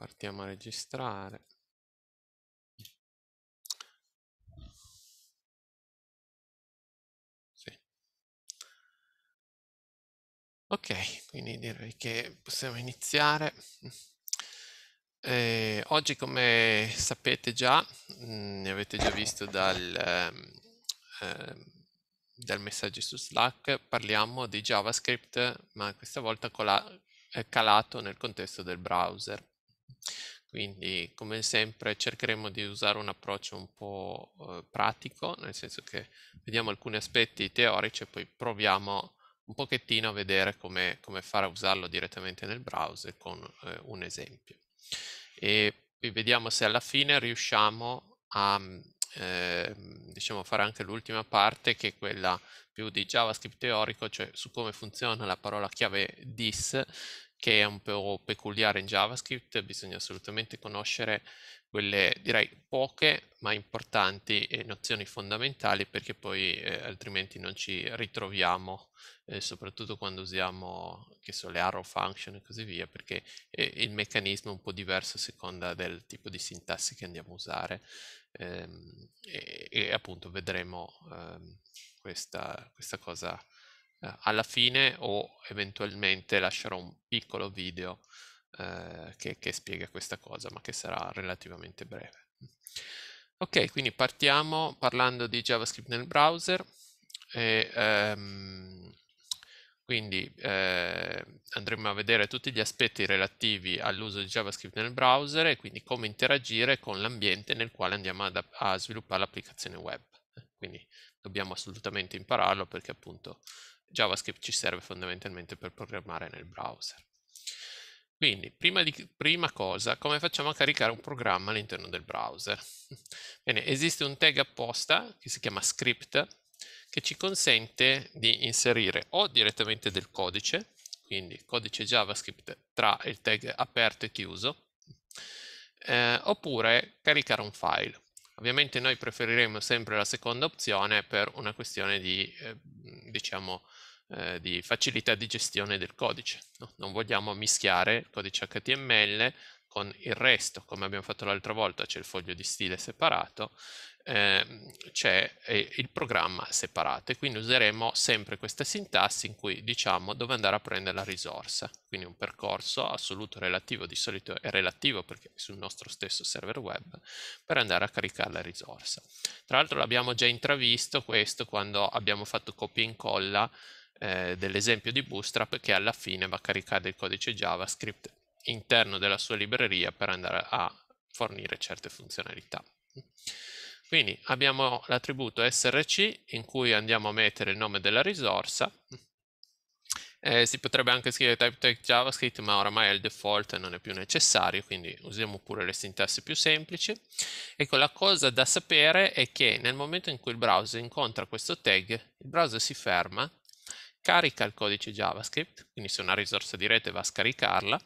partiamo a registrare. Sì. Ok, quindi direi che possiamo iniziare. Eh, oggi come sapete già, mh, mm, ne avete già visto dal, eh, dal messaggio su Slack, parliamo di JavaScript, ma questa volta calato nel contesto del browser. Quindi, come sempre, cercheremo di usare un approccio un po' eh, pratico, nel senso che vediamo alcuni aspetti teorici e poi proviamo un pochettino a vedere come, come fare a usarlo direttamente nel browser con eh, un esempio. E vediamo se alla fine riusciamo a eh, diciamo fare anche l'ultima parte che è quella più di JavaScript teorico, cioè su come funziona la parola chiave dis che è un po' peculiare in JavaScript, bisogna assolutamente conoscere quelle, direi, poche ma importanti eh, nozioni fondamentali perché poi eh, altrimenti non ci ritroviamo, eh, soprattutto quando usiamo, che so, le arrow function e così via, perché eh, il meccanismo è un po' diverso a seconda del tipo di sintassi che andiamo a usare ehm, e, e appunto vedremo ehm, questa, questa cosa eh, alla fine o eventualmente lascerò un piccolo video eh, che, che, spiega questa cosa, ma che sarà relativamente breve. Ok, quindi partiamo parlando di JavaScript nel browser. E, ehm, quindi eh, andremo a vedere tutti gli aspetti relativi all'uso di JavaScript nel browser e quindi come interagire con l'ambiente nel quale andiamo ad, a sviluppare l'applicazione web. Quindi dobbiamo assolutamente impararlo perché appunto JavaScript ci serve fondamentalmente per programmare nel browser. Quindi, prima, di, prima, cosa, come facciamo a caricare un programma all'interno del browser? Bene, esiste un tag apposta che si chiama script che ci consente di inserire o direttamente del codice, quindi codice JavaScript tra il tag aperto e chiuso, eh, oppure caricare un file. Ovviamente noi preferiremo sempre la seconda opzione per una questione di, eh, diciamo, eh, di facilità di gestione del codice. No? Non vogliamo mischiare il codice HTML con il resto, come abbiamo fatto l'altra volta, c'è il foglio di stile separato, ehm, c'è eh, il programma separato e quindi useremo sempre questa sintassi in cui diciamo dove andare a prendere la risorsa, quindi un percorso assoluto relativo, di solito è relativo perché è sul nostro stesso server web, per andare a caricare la risorsa. Tra l'altro l'abbiamo già intravisto questo quando abbiamo fatto copia e incolla eh, dell'esempio di Bootstrap che alla fine va a caricare il codice JavaScript interno della sua libreria per andare a fornire certe funzionalità. Quindi abbiamo l'attributo src in cui andiamo a mettere il nome della risorsa. Eh, si potrebbe anche scrivere TypeTech JavaScript, ma oramai è il default e non è più necessario, quindi usiamo pure le sintassi più semplici. Ecco, la cosa da sapere è che nel momento in cui il browser incontra questo tag, il browser si ferma carica il codice JavaScript, quindi se una risorsa di rete va a scaricarla,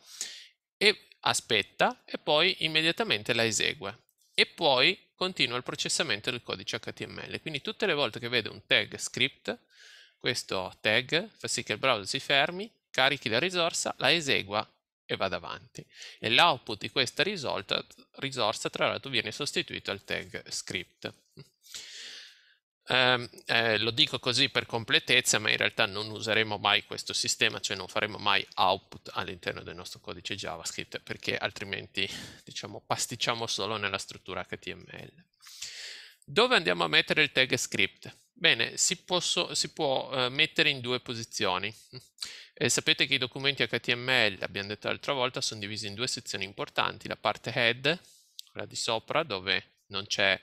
e aspetta e poi immediatamente la esegue e poi continua il processamento del codice HTML. Quindi tutte le volte che vede un tag script, questo tag fa sì che il browser si fermi, carichi la risorsa, la esegua e vada avanti. E l'output di questa risorsa, risorsa tra l'altro viene sostituito al tag script. Um, eh, lo dico così per completezza, ma in realtà non useremo mai questo sistema, cioè non faremo mai output all'interno del nostro codice JavaScript perché altrimenti diciamo pasticciamo solo nella struttura HTML. Dove andiamo a mettere il tag script? Bene, si può, si può uh, mettere in due posizioni. E eh, sapete che i documenti HTML, abbiamo detto l'altra volta, sono divisi in due sezioni importanti, la parte head, quella di sopra, dove non c'è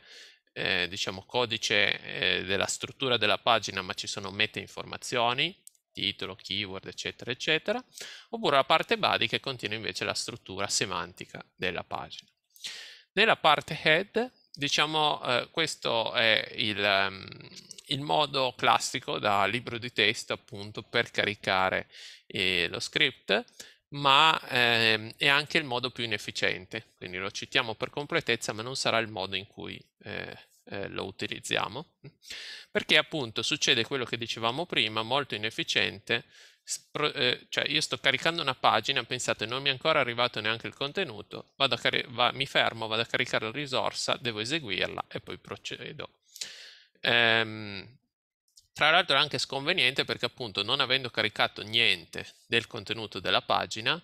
eh, diciamo, codice eh, della struttura della pagina, ma ci sono meta informazioni, titolo, keyword, eccetera, eccetera, oppure la parte body che contiene invece la struttura semantica della pagina. Nella parte head, diciamo, eh, questo è il, um, il, modo classico da libro di testo appunto per caricare eh, lo script, ma eh, è anche il modo più inefficiente, quindi lo citiamo per completezza, ma non sarà il modo in cui eh, eh, lo utilizziamo, perché appunto succede quello che dicevamo prima, molto inefficiente, eh, cioè io sto caricando una pagina, pensate non mi è ancora arrivato neanche il contenuto, va, mi fermo, vado a caricare la risorsa, devo eseguirla e poi procedo. Ehm, tra l'altro è anche sconveniente perché appunto non avendo caricato niente del contenuto della pagina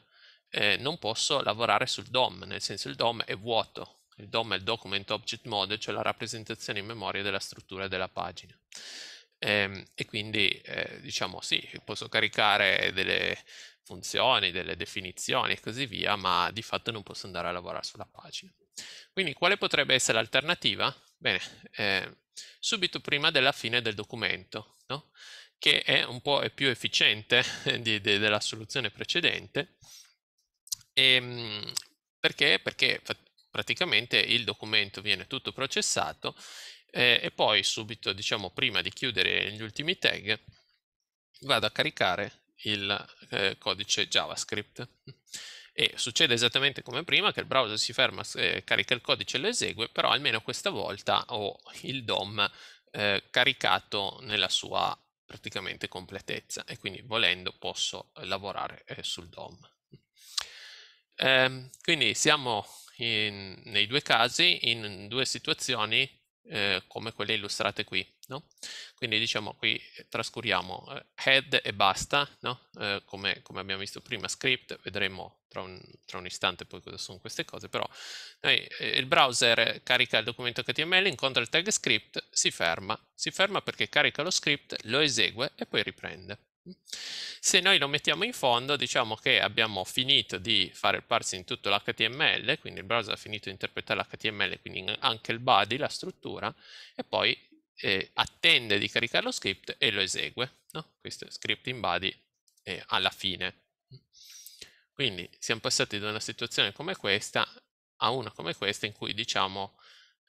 eh, non posso lavorare sul DOM, nel senso il DOM è vuoto, il DOM è il Document Object Mode, cioè la rappresentazione in memoria della struttura della pagina. E, ehm, e quindi eh, diciamo sì, posso caricare delle funzioni, delle definizioni e così via, ma di fatto non posso andare a lavorare sulla pagina. Quindi quale potrebbe essere l'alternativa? Bene, eh, subito prima della fine del documento, no? che è un po' più efficiente di, di, della soluzione precedente, e, ehm, perché? perché praticamente il documento viene tutto processato eh, e poi subito, diciamo, prima di chiudere gli ultimi tag, vado a caricare il eh, codice JavaScript e succede esattamente come prima che il browser si ferma, eh, carica il codice e lo esegue, però almeno questa volta ho il DOM eh, caricato nella sua praticamente completezza e quindi volendo posso lavorare eh, sul DOM. Ehm, quindi siamo in, nei due casi in due situazioni eh, come quelle illustrate qui. No? Quindi diciamo qui eh, trascuriamo eh, head e basta, no? eh, come, come, abbiamo visto prima script, vedremo tra un, tra un, istante poi cosa sono queste cose, però noi, eh, il browser carica il documento HTML, incontra il tag script, si ferma, si ferma perché carica lo script, lo esegue e poi riprende. Se noi lo mettiamo in fondo, diciamo che abbiamo finito di fare il parsing di tutto l'HTML, quindi il browser ha finito di interpretare l'HTML, quindi anche il body, la struttura, e poi eh, attende di caricare lo script e lo esegue. No? Questo script in body eh, alla fine. Quindi siamo passati da una situazione come questa a una come questa in cui diciamo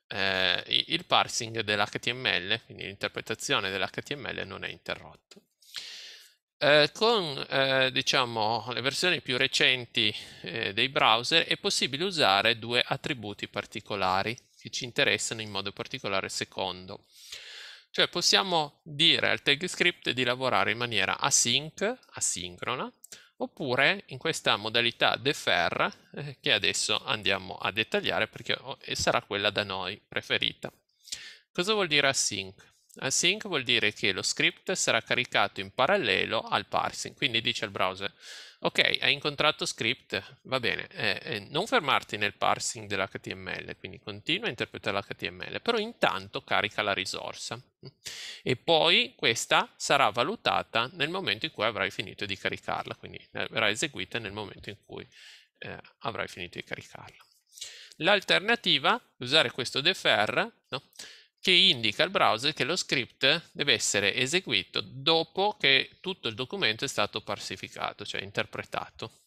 eh, il parsing dell'HTML, quindi l'interpretazione dell'HTML non è interrotto. Eh, con eh, diciamo, le versioni più recenti eh, dei browser è possibile usare due attributi particolari che ci interessano in modo particolare secondo. Cioè possiamo dire al TagScript di lavorare in maniera async, asincrona, oppure in questa modalità defer eh, che adesso andiamo a dettagliare perché oh, sarà quella da noi preferita. Cosa vuol dire async? Async vuol dire che lo script sarà caricato in parallelo al parsing, quindi dice al browser ok, hai incontrato script, va bene, eh, eh, non fermarti nel parsing dell'HTML, quindi continua a interpretare l'HTML, però intanto carica la risorsa e poi questa sarà valutata nel momento in cui avrai finito di caricarla, quindi eh, verrà eseguita nel momento in cui eh, avrai finito di caricarla. L'alternativa, è usare questo defer, no? che indica al browser che lo script deve essere eseguito dopo che tutto il documento è stato parsificato, cioè interpretato.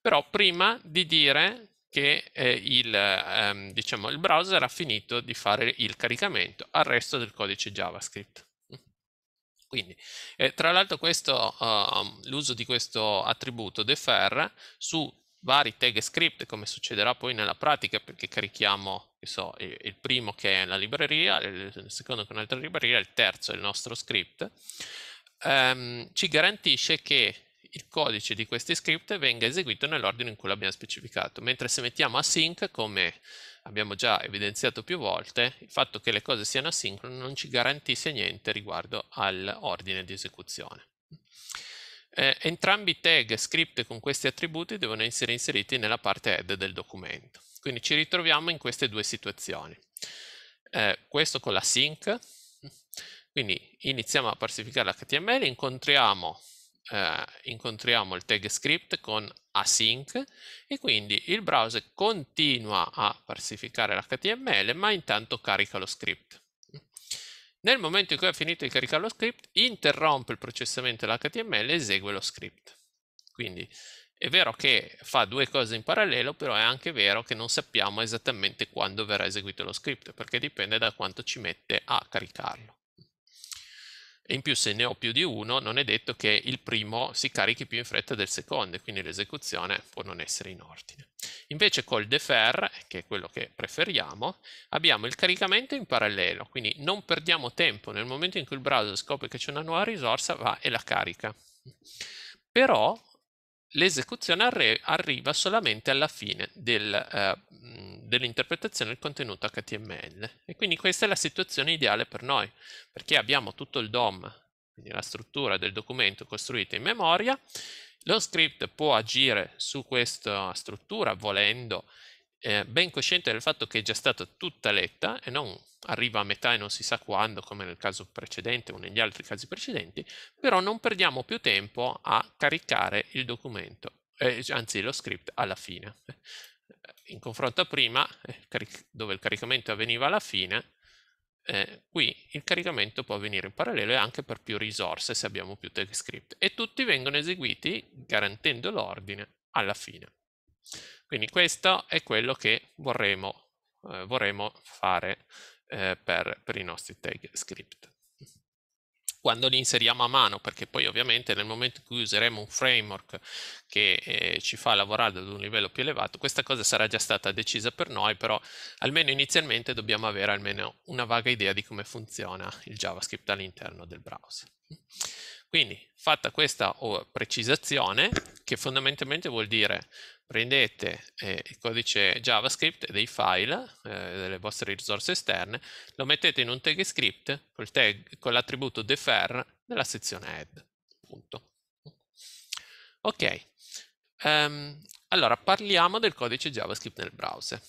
Però prima di dire che eh, il, ehm, diciamo, il browser ha finito di fare il caricamento al resto del codice JavaScript. Quindi, eh, tra l'altro uh, l'uso di questo attributo defer su vari tag script, come succederà poi nella pratica perché carichiamo so, il, il primo che è la libreria, il, il secondo che è un'altra libreria, il terzo è il nostro script, ehm, ci garantisce che il codice di questi script venga eseguito nell'ordine in cui l'abbiamo specificato, mentre se mettiamo async, come abbiamo già evidenziato più volte, il fatto che le cose siano asincrone non ci garantisce niente riguardo all'ordine di esecuzione. Eh, entrambi i tag script con questi attributi devono essere inseriti nella parte head del documento. Quindi ci ritroviamo in queste due situazioni. Eh, questo con la sync, quindi iniziamo a parsificare l'HTML, incontriamo, eh, incontriamo il tag script con async e quindi il browser continua a parsificare l'HTML ma intanto carica lo script. Nel momento in cui ha finito di caricare lo script, interrompe il processamento dell'HTML e esegue lo script. Quindi è vero che fa due cose in parallelo, però è anche vero che non sappiamo esattamente quando verrà eseguito lo script, perché dipende da quanto ci mette a caricarlo. E in più se ne ho più di uno, non è detto che il primo si carichi più in fretta del secondo, e quindi l'esecuzione può non essere in ordine. Invece col defer, che è quello che preferiamo, abbiamo il caricamento in parallelo, quindi non perdiamo tempo, nel momento in cui il browser scopre che c'è una nuova risorsa, va e la carica. Però l'esecuzione arri arriva solamente alla fine del, eh, dell'interpretazione del contenuto HTML e quindi questa è la situazione ideale per noi perché abbiamo tutto il DOM, quindi la struttura del documento costruita in memoria, lo script può agire su questa struttura volendo eh, ben cosciente del fatto che è già stata tutta letta e non arriva a metà e non si sa quando, come nel caso precedente o negli altri casi precedenti, però non perdiamo più tempo a caricare il documento, eh, anzi lo script alla fine. In confronto a prima, eh, dove il caricamento avveniva alla fine, eh, qui il caricamento può avvenire in parallelo e anche per più risorse se abbiamo più script e tutti vengono eseguiti garantendo l'ordine alla fine. Quindi questo è quello che vorremmo, eh, vorremmo fare eh, per, per i nostri tag script quando li inseriamo a mano, perché poi ovviamente nel momento in cui useremo un framework che eh, ci fa lavorare ad un livello più elevato, questa cosa sarà già stata decisa per noi, però almeno inizialmente dobbiamo avere almeno una vaga idea di come funziona il JavaScript all'interno del browser. Quindi fatta questa oh, precisazione, che fondamentalmente vuol dire prendete eh, il codice JavaScript dei file, eh, delle vostre risorse esterne, lo mettete in un tag script tag, con l'attributo defer nella sezione add. Punto. Ok, um, allora parliamo del codice JavaScript nel browser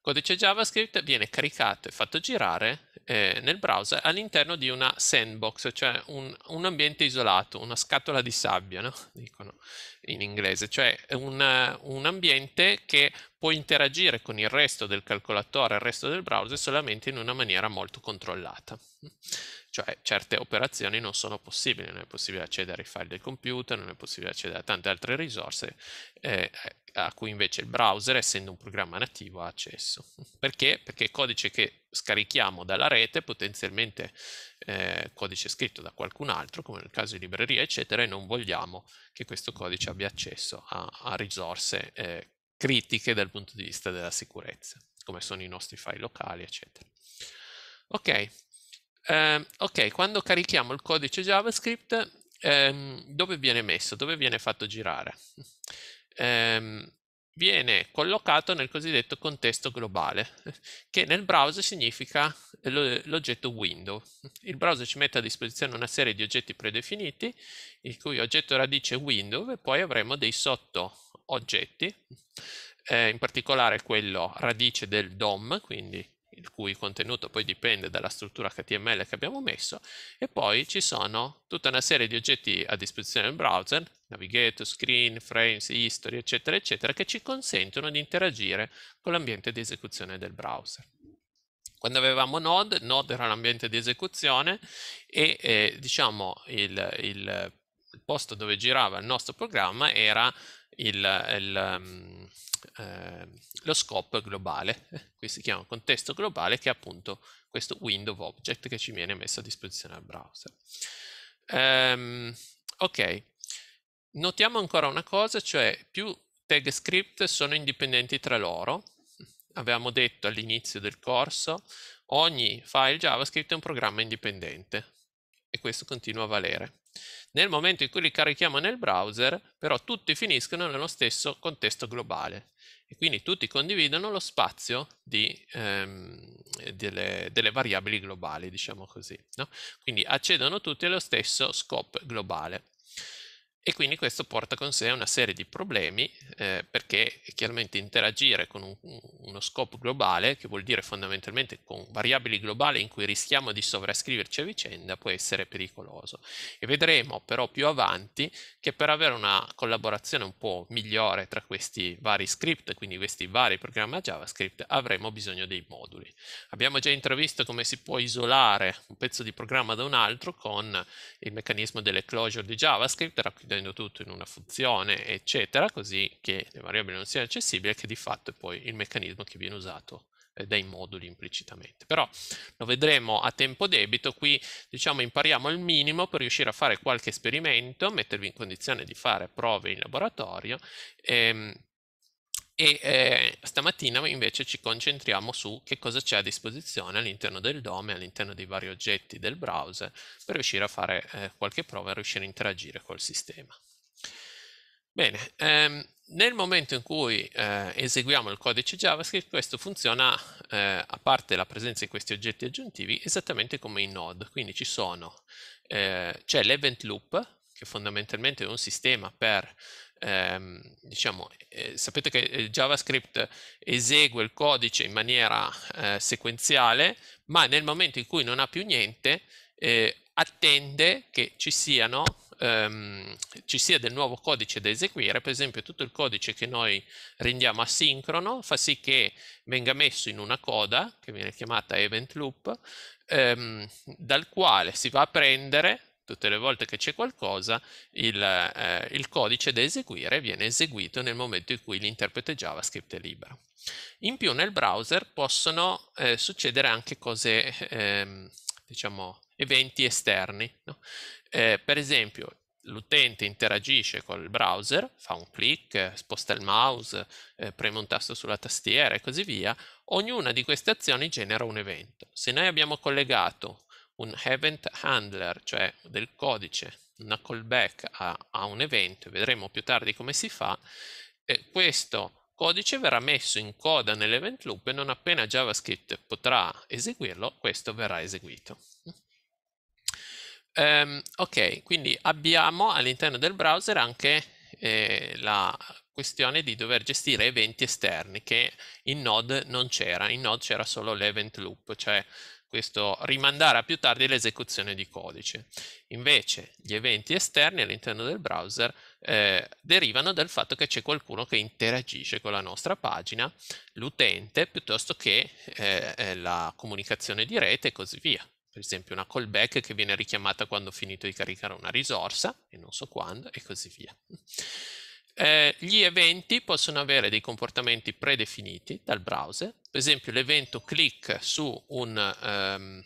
codice JavaScript viene caricato e fatto girare eh, nel browser all'interno di una sandbox, cioè un, un, ambiente isolato, una scatola di sabbia, no? dicono in inglese, cioè un, un ambiente che può interagire con il resto del calcolatore, il resto del browser solamente in una maniera molto controllata cioè certe operazioni non sono possibili, non è possibile accedere ai file del computer, non è possibile accedere a tante altre risorse, eh, a cui invece il browser, essendo un programma nativo, ha accesso. Perché? Perché il codice che scarichiamo dalla rete, potenzialmente eh, codice scritto da qualcun altro, come nel caso di libreria, eccetera, e non vogliamo che questo codice abbia accesso a, a risorse eh, critiche dal punto di vista della sicurezza, come sono i nostri file locali, eccetera. Ok, eh, ok, quando carichiamo il codice JavaScript, ehm, dove viene messo? Dove viene fatto girare? ehm, viene collocato nel cosiddetto contesto globale, che nel browser significa l'oggetto window. Il browser ci mette a disposizione una serie di oggetti predefiniti, il cui oggetto radice è window, e poi avremo dei sotto oggetti, eh, in particolare quello radice del DOM, quindi il cui contenuto poi dipende dalla struttura HTML che abbiamo messo, e poi ci sono tutta una serie di oggetti a disposizione del browser, navigator, screen, frames, history, eccetera, eccetera, che ci consentono di interagire con l'ambiente di esecuzione del browser. Quando avevamo Node, Node era l'ambiente di esecuzione e eh, diciamo il, il, il posto dove girava il nostro programma era il, il, um, eh, lo scope globale, qui si chiama contesto globale, che è appunto questo window object che ci viene messo a disposizione al browser. Um, ok, notiamo ancora una cosa, cioè più tag script sono indipendenti tra loro, avevamo detto all'inizio del corso, ogni file JavaScript è un programma indipendente e questo continua a valere. Nel momento in cui li carichiamo nel browser, però tutti finiscono nello stesso contesto globale e quindi tutti condividono lo spazio di, ehm, delle, delle, variabili globali, diciamo così. No? Quindi accedono tutti allo stesso scope globale e quindi questo porta con sé una serie di problemi eh, perché chiaramente interagire con un, uno scopo globale, che vuol dire fondamentalmente con variabili globali in cui rischiamo di sovrascriverci a vicenda, può essere pericoloso. E vedremo però più avanti che per avere una collaborazione un po' migliore tra questi vari script, quindi questi vari programmi JavaScript, avremo bisogno dei moduli. Abbiamo già intravisto come si può isolare un pezzo di programma da un altro con il meccanismo delle closure di JavaScript, chiudendo tutto in una funzione, eccetera, così che le variabili non siano accessibili, che di fatto è poi il meccanismo che viene usato eh, dai moduli implicitamente. Però lo vedremo a tempo debito, qui diciamo impariamo il minimo per riuscire a fare qualche esperimento, mettervi in condizione di fare prove in laboratorio, ehm, e eh, stamattina invece ci concentriamo su che cosa c'è a disposizione all'interno del DOM e all'interno dei vari oggetti del browser per riuscire a fare eh, qualche prova e riuscire a interagire col sistema. Bene, ehm, nel momento in cui eh, eseguiamo il codice JavaScript, questo funziona, eh, a parte la presenza di questi oggetti aggiuntivi, esattamente come in Node. Quindi ci eh, c'è l'event loop, che fondamentalmente è un sistema per ehm, diciamo, eh, sapete che eh, JavaScript esegue il codice in maniera eh, sequenziale, ma nel momento in cui non ha più niente, eh, attende che ci, siano, ehm, ci sia del nuovo codice da eseguire, per esempio tutto il codice che noi rendiamo asincrono fa sì che venga messo in una coda, che viene chiamata event loop, ehm, dal quale si va a prendere tutte le volte che c'è qualcosa il, eh, il codice da eseguire viene eseguito nel momento in cui l'interprete JavaScript è libero. In più nel browser possono eh, succedere anche cose, ehm, diciamo, eventi esterni. No? Eh, per esempio, l'utente interagisce col browser, fa un clic, sposta il mouse, eh, preme un tasto sulla tastiera e così via, ognuna di queste azioni genera un evento. Se noi abbiamo collegato un event handler, cioè del codice, una callback a, a un evento, vedremo più tardi come si fa, e questo codice verrà messo in coda nell'event loop e non appena JavaScript potrà eseguirlo, questo verrà eseguito. Um, ok, quindi abbiamo all'interno del browser anche eh, la questione di dover gestire eventi esterni che in Node non c'era, in Node c'era solo l'event loop, cioè questo rimandare a più tardi l'esecuzione di codice. Invece gli eventi esterni all'interno del browser eh, derivano dal fatto che c'è qualcuno che interagisce con la nostra pagina, l'utente, piuttosto che eh, eh la comunicazione di rete e così via. Per esempio una callback che viene richiamata quando ho finito di caricare una risorsa, e non so quando, e così via. Eh, gli eventi possono avere dei comportamenti predefiniti dal browser, per esempio l'evento click su un, um,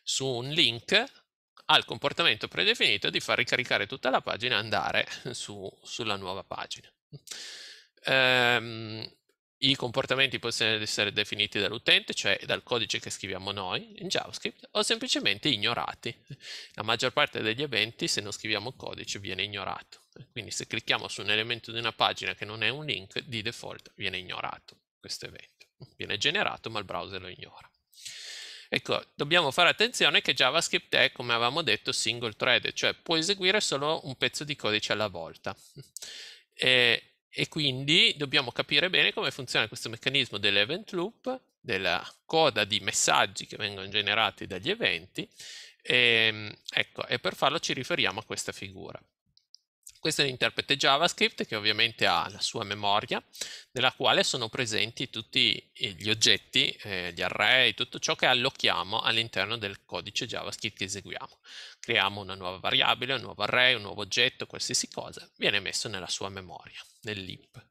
su un link ha il comportamento predefinito di far ricaricare tutta la pagina e andare su, sulla nuova pagina. Um, i comportamenti possono essere definiti dall'utente, cioè dal codice che scriviamo noi in JavaScript, o semplicemente ignorati. La maggior parte degli eventi, se non scriviamo codice, viene ignorato. Quindi se clicchiamo su un elemento di una pagina che non è un link, di default viene ignorato questo evento. Viene generato, ma il browser lo ignora. Ecco, dobbiamo fare attenzione che JavaScript è, come avevamo detto, single thread, cioè può eseguire solo un pezzo di codice alla volta. E e quindi dobbiamo capire bene come funziona questo meccanismo dell'event loop, della coda di messaggi che vengono generati dagli eventi. E, ehm, ecco, e per farlo ci riferiamo a questa figura. Questo è un interprete JavaScript che ovviamente ha la sua memoria, nella quale sono presenti tutti eh, gli oggetti, eh, gli array, tutto ciò che allochiamo all'interno del codice JavaScript che eseguiamo. Creiamo una nuova variabile, un nuovo array, un nuovo oggetto, qualsiasi cosa, viene messo nella sua memoria nell'IP.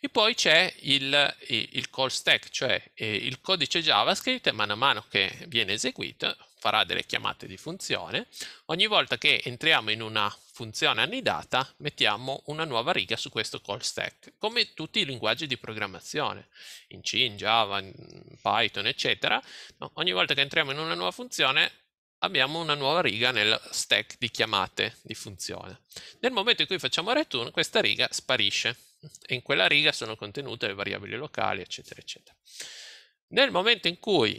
E poi c'è il, il, call stack, cioè il codice JavaScript man mano che viene eseguito farà delle chiamate di funzione. Ogni volta che entriamo in una funzione annidata mettiamo una nuova riga su questo call stack, come tutti i linguaggi di programmazione, in C, in Java, in Python, eccetera. ogni volta che entriamo in una nuova funzione abbiamo una nuova riga nel stack di chiamate di funzione. Nel momento in cui facciamo return, questa riga sparisce e in quella riga sono contenute le variabili locali, eccetera, eccetera. Nel momento in cui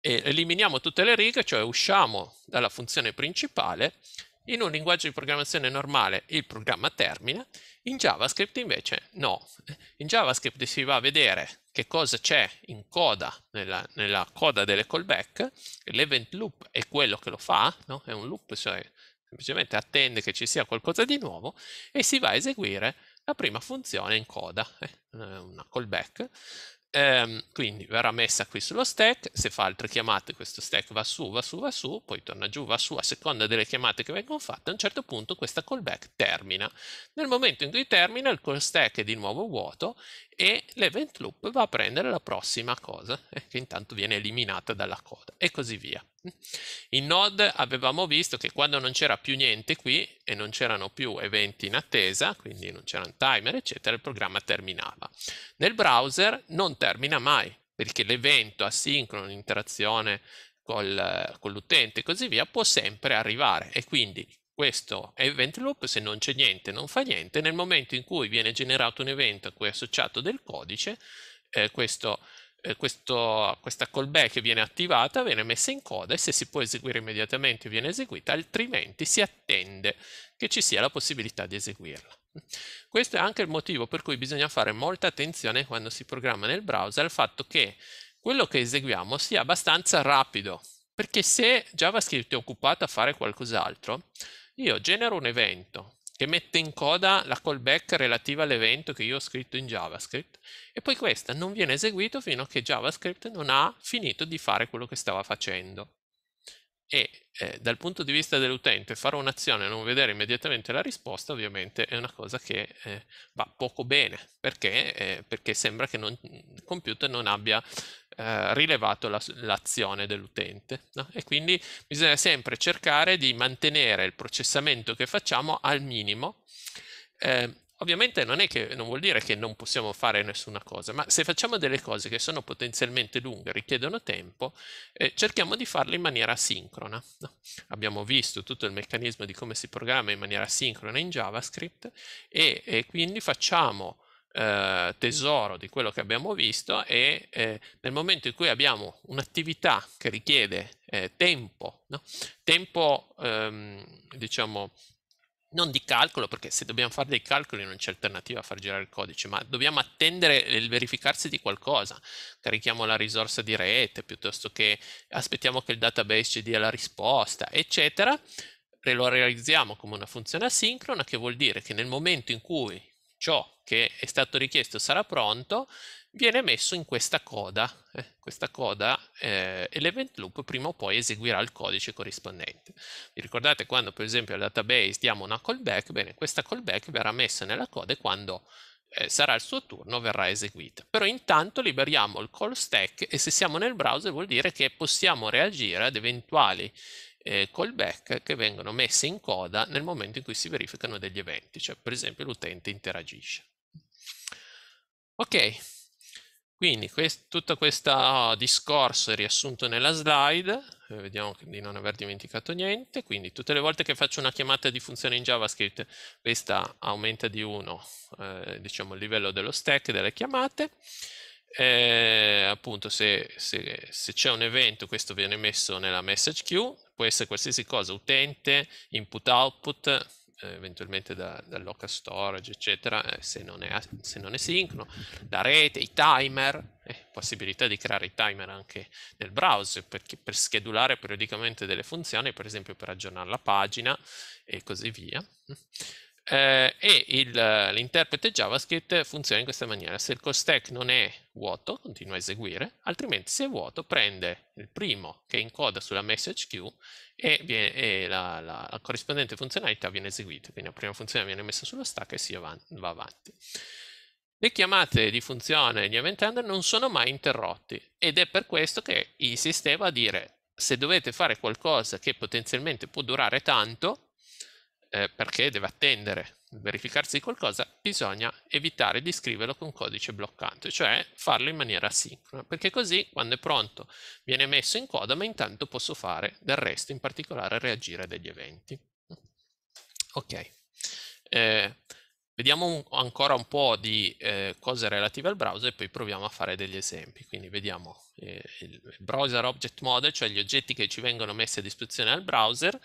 eh, eliminiamo tutte le righe, cioè usciamo dalla funzione principale, in un linguaggio di programmazione normale il programma termina, in JavaScript invece no. In JavaScript si va a vedere che cosa c'è in coda, nella, nella coda delle callback, l'event loop è quello che lo fa, no? è un loop, cioè semplicemente attende che ci sia qualcosa di nuovo e si va a eseguire la prima funzione in coda, eh, una callback, Um, quindi verrà messa qui sullo stack, se fa altre chiamate questo stack va su, va su, va su, poi torna giù, va su a seconda delle chiamate che vengono fatte, a un certo punto questa callback termina. Nel momento in cui termina il call stack è di nuovo vuoto e l'event loop va a prendere la prossima cosa eh, che intanto viene eliminata dalla coda e così via. In Node avevamo visto che quando non c'era più niente qui e non c'erano più eventi in attesa, quindi non c'era un timer eccetera, il programma terminava. Nel browser non termina mai perché l'evento asincrono, l'interazione eh, con l'utente e così via può sempre arrivare e quindi questo event loop se non c'è niente non fa niente nel momento in cui viene generato un evento a cui è associato del codice eh, questo, eh, questo, questa callback viene attivata viene messa in coda e se si può eseguire immediatamente viene eseguita altrimenti si attende che ci sia la possibilità di eseguirla questo è anche il motivo per cui bisogna fare molta attenzione quando si programma nel browser al fatto che quello che eseguiamo sia abbastanza rapido perché se JavaScript è occupato a fare qualcos'altro, io genero un evento che mette in coda la callback relativa all'evento che io ho scritto in JavaScript e poi questa non viene eseguito fino a che JavaScript non ha finito di fare quello che stava facendo e eh, dal punto di vista dell'utente fare un'azione e non vedere immediatamente la risposta ovviamente è una cosa che eh, va poco bene perché, eh, perché sembra che non, il computer non abbia eh, rilevato la, l'azione dell'utente no? e quindi bisogna sempre cercare di mantenere il processamento che facciamo al minimo eh, Ovviamente non, che, non vuol dire che non possiamo fare nessuna cosa, ma se facciamo delle cose che sono potenzialmente lunghe, richiedono tempo, eh, cerchiamo di farle in maniera sincrona. No? Abbiamo visto tutto il meccanismo di come si programma in maniera sincrona in JavaScript e, e quindi facciamo eh, tesoro di quello che abbiamo visto e eh, nel momento in cui abbiamo un'attività che richiede eh, tempo, no? tempo ehm, diciamo non di calcolo, perché se dobbiamo fare dei calcoli non c'è alternativa a far girare il codice, ma dobbiamo attendere il verificarsi di qualcosa. Carichiamo la risorsa di rete, piuttosto che aspettiamo che il database ci dia la risposta, eccetera. E lo realizziamo come una funzione asincrona, che vuol dire che nel momento in cui ciò che è stato richiesto sarà pronto, viene messo in questa coda. Eh, questa coda eh, e l'event loop prima o poi eseguirà il codice corrispondente. Vi ricordate quando per esempio al database diamo una callback? Bene, questa callback verrà messa nella coda e quando eh, sarà il suo turno verrà eseguita. Però intanto liberiamo il call stack e se siamo nel browser vuol dire che possiamo reagire ad eventuali eh, callback che vengono messe in coda nel momento in cui si verificano degli eventi, cioè per esempio l'utente interagisce. Ok, quindi quest tutto questo ah, discorso è riassunto nella slide, eh, vediamo di non aver dimenticato niente, quindi tutte le volte che faccio una chiamata di funzione in JavaScript questa aumenta di 1 eh, diciamo, il livello dello stack delle chiamate, eh, appunto se, se, se, c'è un evento questo viene messo nella message queue, può essere qualsiasi cosa, utente, input output, eh, eventualmente da, da, local storage eccetera, eh, se, non è, se non è sincrono, la rete, i timer, eh, possibilità di creare i timer anche nel browser per, per schedulare periodicamente delle funzioni, per esempio per aggiornare la pagina e così via eh, e l'interprete JavaScript funziona in questa maniera. Se il call stack non è vuoto, continua a eseguire, altrimenti se è vuoto prende il primo che incoda sulla message queue e, viene, e la, la, la, corrispondente funzionalità viene eseguita. Quindi la prima funzione viene messa sulla stack e si avan va avanti. Le chiamate di funzione di event handler non sono mai interrotte ed è per questo che il sistema a dire se dovete fare qualcosa che potenzialmente può durare tanto, eh, perché deve attendere il verificarsi di qualcosa, bisogna evitare di scriverlo con codice bloccante, cioè farlo in maniera asincrona, perché così quando è pronto viene messo in coda, ma intanto posso fare del resto, in particolare reagire a degli eventi. Ok. Eh, Vediamo un, ancora un po' di eh, cose relative al browser e poi proviamo a fare degli esempi. Quindi vediamo eh, il browser object model, cioè gli oggetti che ci vengono messi a disposizione al browser,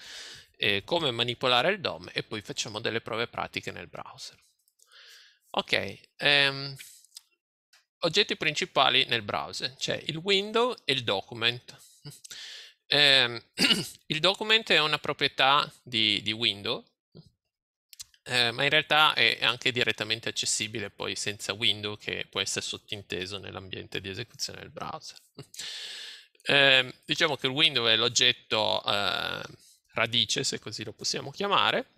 eh, come manipolare il DOM e poi facciamo delle prove pratiche nel browser. Ok, ehm, oggetti principali nel browser, cioè il window e il document. Ehm, il document è una proprietà di, di window eh, ma in realtà è anche direttamente accessibile poi senza window che può essere sottinteso nell'ambiente di esecuzione del browser. Eh, diciamo che il window è l'oggetto eh, radice, se così lo possiamo chiamare,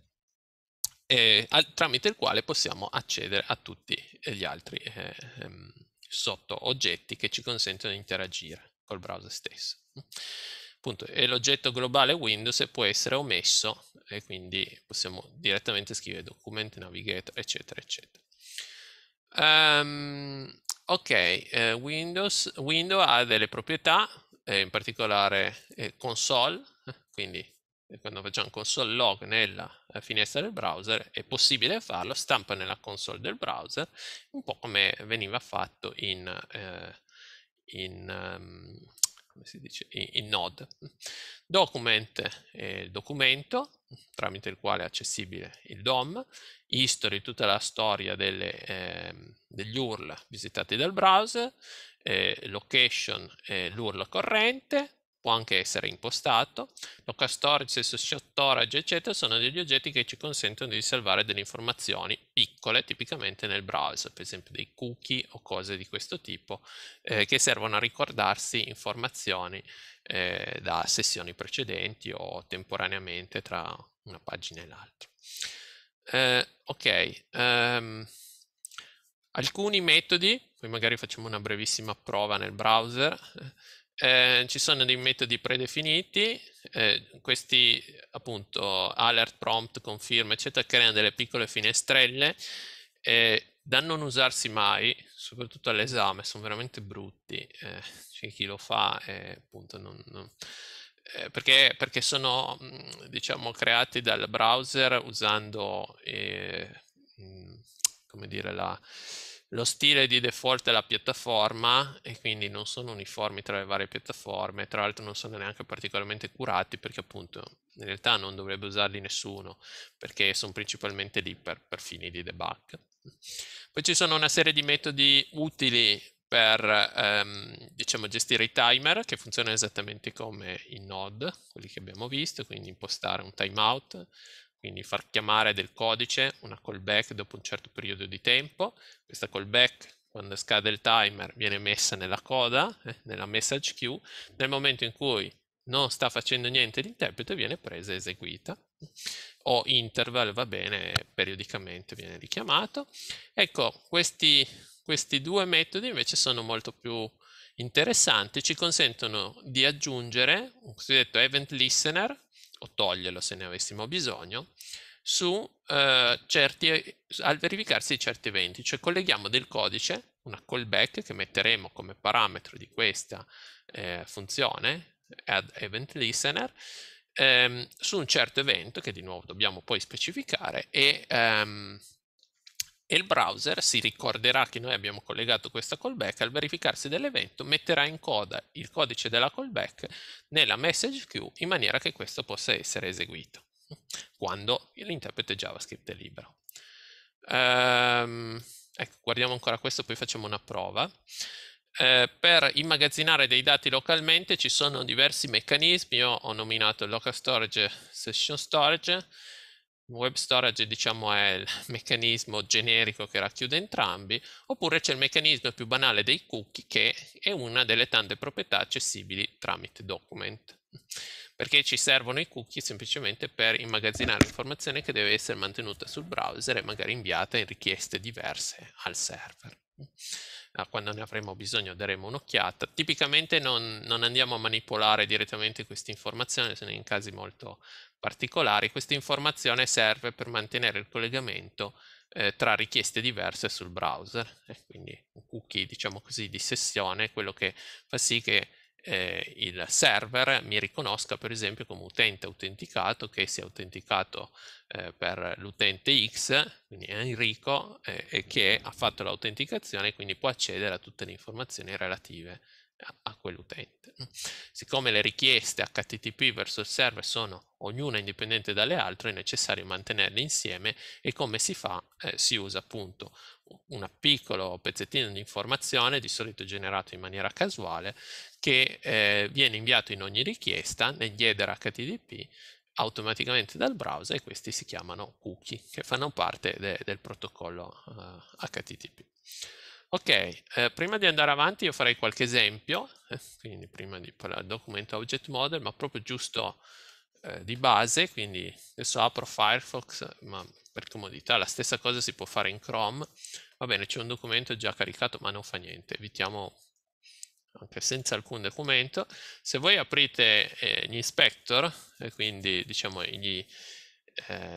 al, tramite il quale possiamo accedere a tutti gli altri eh, ehm, sotto oggetti che ci consentono di interagire col browser stesso. Appunto, e l'oggetto globale Windows può essere omesso e quindi possiamo direttamente scrivere document navigator, eccetera, eccetera. Um, ok, eh, Windows, Windows ha delle proprietà, eh, in particolare eh, console, quindi eh, quando facciamo console log nella eh, finestra del browser è possibile farlo, stampa nella console del browser, un po' come veniva fatto in, eh, in um, come si dice, in, node. Document è il documento tramite il quale è accessibile il DOM, history, tutta la storia delle, eh, degli URL visitati dal browser, eh, location è l'URL corrente, può anche essere impostato. Local storage e storage, eccetera, sono degli oggetti che ci consentono di salvare delle informazioni piccole, tipicamente nel browser, per esempio dei cookie o cose di questo tipo, eh, che servono a ricordarsi informazioni eh, da sessioni precedenti o temporaneamente tra una pagina e l'altra. Eh, ok, um, alcuni metodi, poi magari facciamo una brevissima prova nel browser eh, ci sono dei metodi predefiniti, eh, questi appunto alert, prompt, conferma, eccetera, creano delle piccole finestrelle eh, da non usarsi mai, soprattutto all'esame, sono veramente brutti, eh, c'è cioè chi lo fa eh, appunto non, non... Eh, perché, perché, sono mm, diciamo creati dal browser usando mm, come dire la lo stile di default è la piattaforma e quindi non sono uniformi tra le varie piattaforme, tra l'altro non sono neanche particolarmente curati perché appunto in realtà non dovrebbe usarli nessuno perché sono principalmente lì per, per fini di debug. Poi ci sono una serie di metodi utili per ehm, diciamo, gestire i timer che funzionano esattamente come i node, quelli che abbiamo visto, quindi impostare un timeout, quindi far chiamare del codice una callback dopo un certo periodo di tempo. Questa callback quando scade il timer viene messa nella coda, eh, nella message queue, nel momento in cui non sta facendo niente l'interprete viene presa e eseguita o interval va bene periodicamente viene richiamato ecco questi, questi due metodi invece sono molto più interessanti ci consentono di aggiungere un cosiddetto event listener o toglierlo se ne avessimo bisogno, su, eh, certi, al verificarsi di certi eventi, cioè colleghiamo del codice, una callback che metteremo come parametro di questa eh, funzione, add event listener, ehm, su un certo evento che di nuovo dobbiamo poi specificare e ehm, e il browser si ricorderà che noi abbiamo collegato questa callback, al verificarsi dell'evento metterà in coda il codice della callback nella message queue in maniera che questo possa essere eseguito quando l'interprete JavaScript è libero. Ehm, ecco, guardiamo ancora questo, poi facciamo una prova. Eh, per immagazzinare dei dati localmente ci sono diversi meccanismi, io ho nominato local storage, session storage, Web storage diciamo è il meccanismo generico che racchiude entrambi, oppure c'è il meccanismo più banale dei cookie che è una delle tante proprietà accessibili tramite document. Perché ci servono i cookie semplicemente per immagazzinare informazione che deve essere mantenuta sul browser e magari inviata in richieste diverse al server quando ne avremo bisogno daremo un'occhiata. Tipicamente non, non, andiamo a manipolare direttamente questa informazione, sono in casi molto particolari. Questa informazione serve per mantenere il collegamento eh, tra richieste diverse sul browser, e quindi un cookie, diciamo così, di sessione, quello che fa sì che eh, il server mi riconosca per esempio come utente autenticato che si è autenticato eh, per l'utente X, quindi Enrico, eh, e che ha fatto l'autenticazione e quindi può accedere a tutte le informazioni relative a, quell'utente. Siccome le richieste HTTP verso il server sono ognuna indipendente dalle altre, è necessario mantenerle insieme e come si fa? Eh, si usa appunto un piccolo pezzettino di informazione, di solito generato in maniera casuale, che eh, viene inviato in ogni richiesta negli header HTTP automaticamente dal browser e questi si chiamano cookie che fanno parte de del protocollo eh, HTTP. Ok, eh, prima di andare avanti io farei qualche esempio, eh, quindi prima di parlare documento object model, ma proprio giusto eh, di base, quindi adesso apro Firefox, ma per comodità la stessa cosa si può fare in Chrome. Va bene, c'è un documento già caricato, ma non fa niente, evitiamo anche senza alcun documento. Se voi aprite eh, gli inspector, e eh, quindi diciamo gli,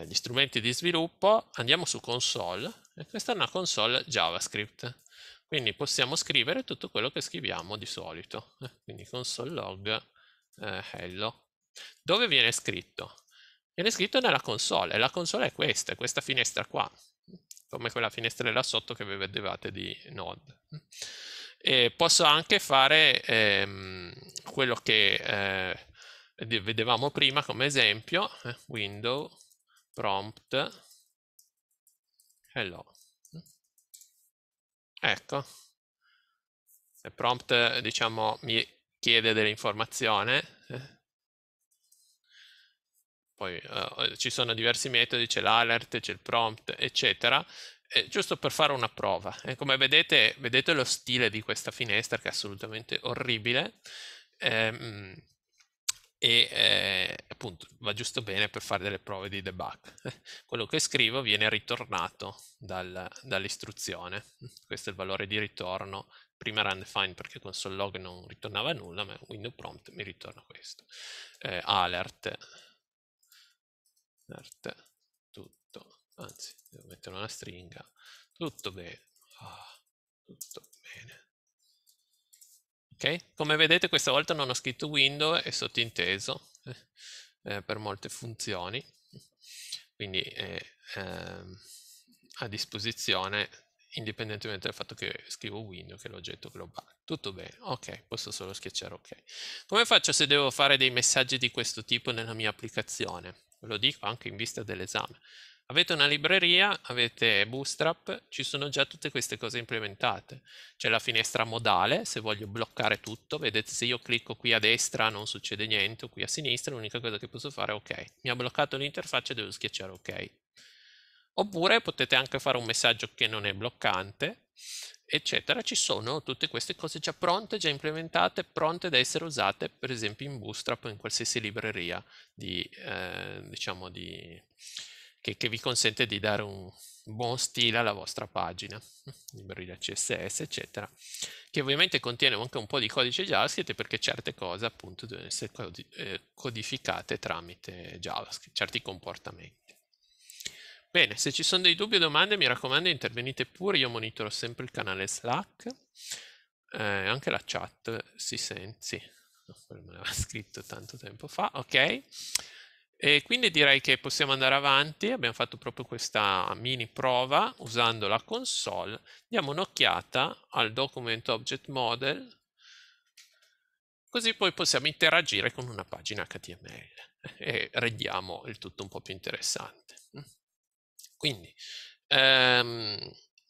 gli strumenti di sviluppo, andiamo su console, e questa è una console JavaScript. Quindi possiamo scrivere tutto quello che scriviamo di solito. Eh, quindi console log eh, hello. Dove viene scritto? Viene scritto nella console e la console è questa, è questa finestra qua, come quella finestra là sotto che vi vedevate di Node. E posso anche fare ehm, quello che eh, vedevamo prima come esempio, eh, window prompt hello. Ecco, se prompt diciamo mi chiede dell'informazione, eh. poi eh, ci sono diversi metodi, c'è l'alert, c'è il prompt, eccetera, eh, giusto per fare una prova. E eh, come vedete, vedete lo stile di questa finestra che è assolutamente orribile. Eh, e eh, appunto va giusto bene per fare delle prove di debug. Quello che scrivo viene ritornato dal, dall'istruzione, questo è il valore di ritorno, prima era undefined perché console log non ritornava nulla, ma window prompt mi ritorna questo. Eh, alert, alert, tutto, anzi devo mettere una stringa, tutto bene, oh, tutto bene. Okay? Come vedete questa volta non ho scritto window, è sottinteso eh, eh, per molte funzioni, quindi è ehm, a disposizione indipendentemente dal fatto che scrivo window, che è l'oggetto globale. Tutto bene, ok, posso solo schiacciare ok. Come faccio se devo fare dei messaggi di questo tipo nella mia applicazione? Ve lo dico anche in vista dell'esame. Avete una libreria, avete Bootstrap, ci sono già tutte queste cose implementate. C'è la finestra modale, se voglio bloccare tutto, vedete se io clicco qui a destra non succede niente, qui a sinistra l'unica cosa che posso fare è ok. Mi ha bloccato l'interfaccia e devo schiacciare ok. Oppure potete anche fare un messaggio che non è bloccante, eccetera. Ci sono tutte queste cose già pronte, già implementate, pronte da essere usate, per esempio in Bootstrap o in qualsiasi libreria di, eh, diciamo di che, che vi consente di dare un, buon stile alla vostra pagina, libri da CSS, eccetera, che ovviamente contiene anche un po' di codice JavaScript perché certe cose appunto devono essere eh, codificate tramite JavaScript, certi comportamenti. Bene, se ci sono dei dubbi o domande mi raccomando intervenite pure, io monitoro sempre il canale Slack, eh, anche la chat si sente, sì, me l'aveva scritto tanto tempo fa, ok? E quindi direi che possiamo andare avanti, abbiamo fatto proprio questa mini prova usando la console, diamo un'occhiata al Document Object Model, così poi possiamo interagire con una pagina HTML e rendiamo il tutto un po' più interessante. Quindi, ehm,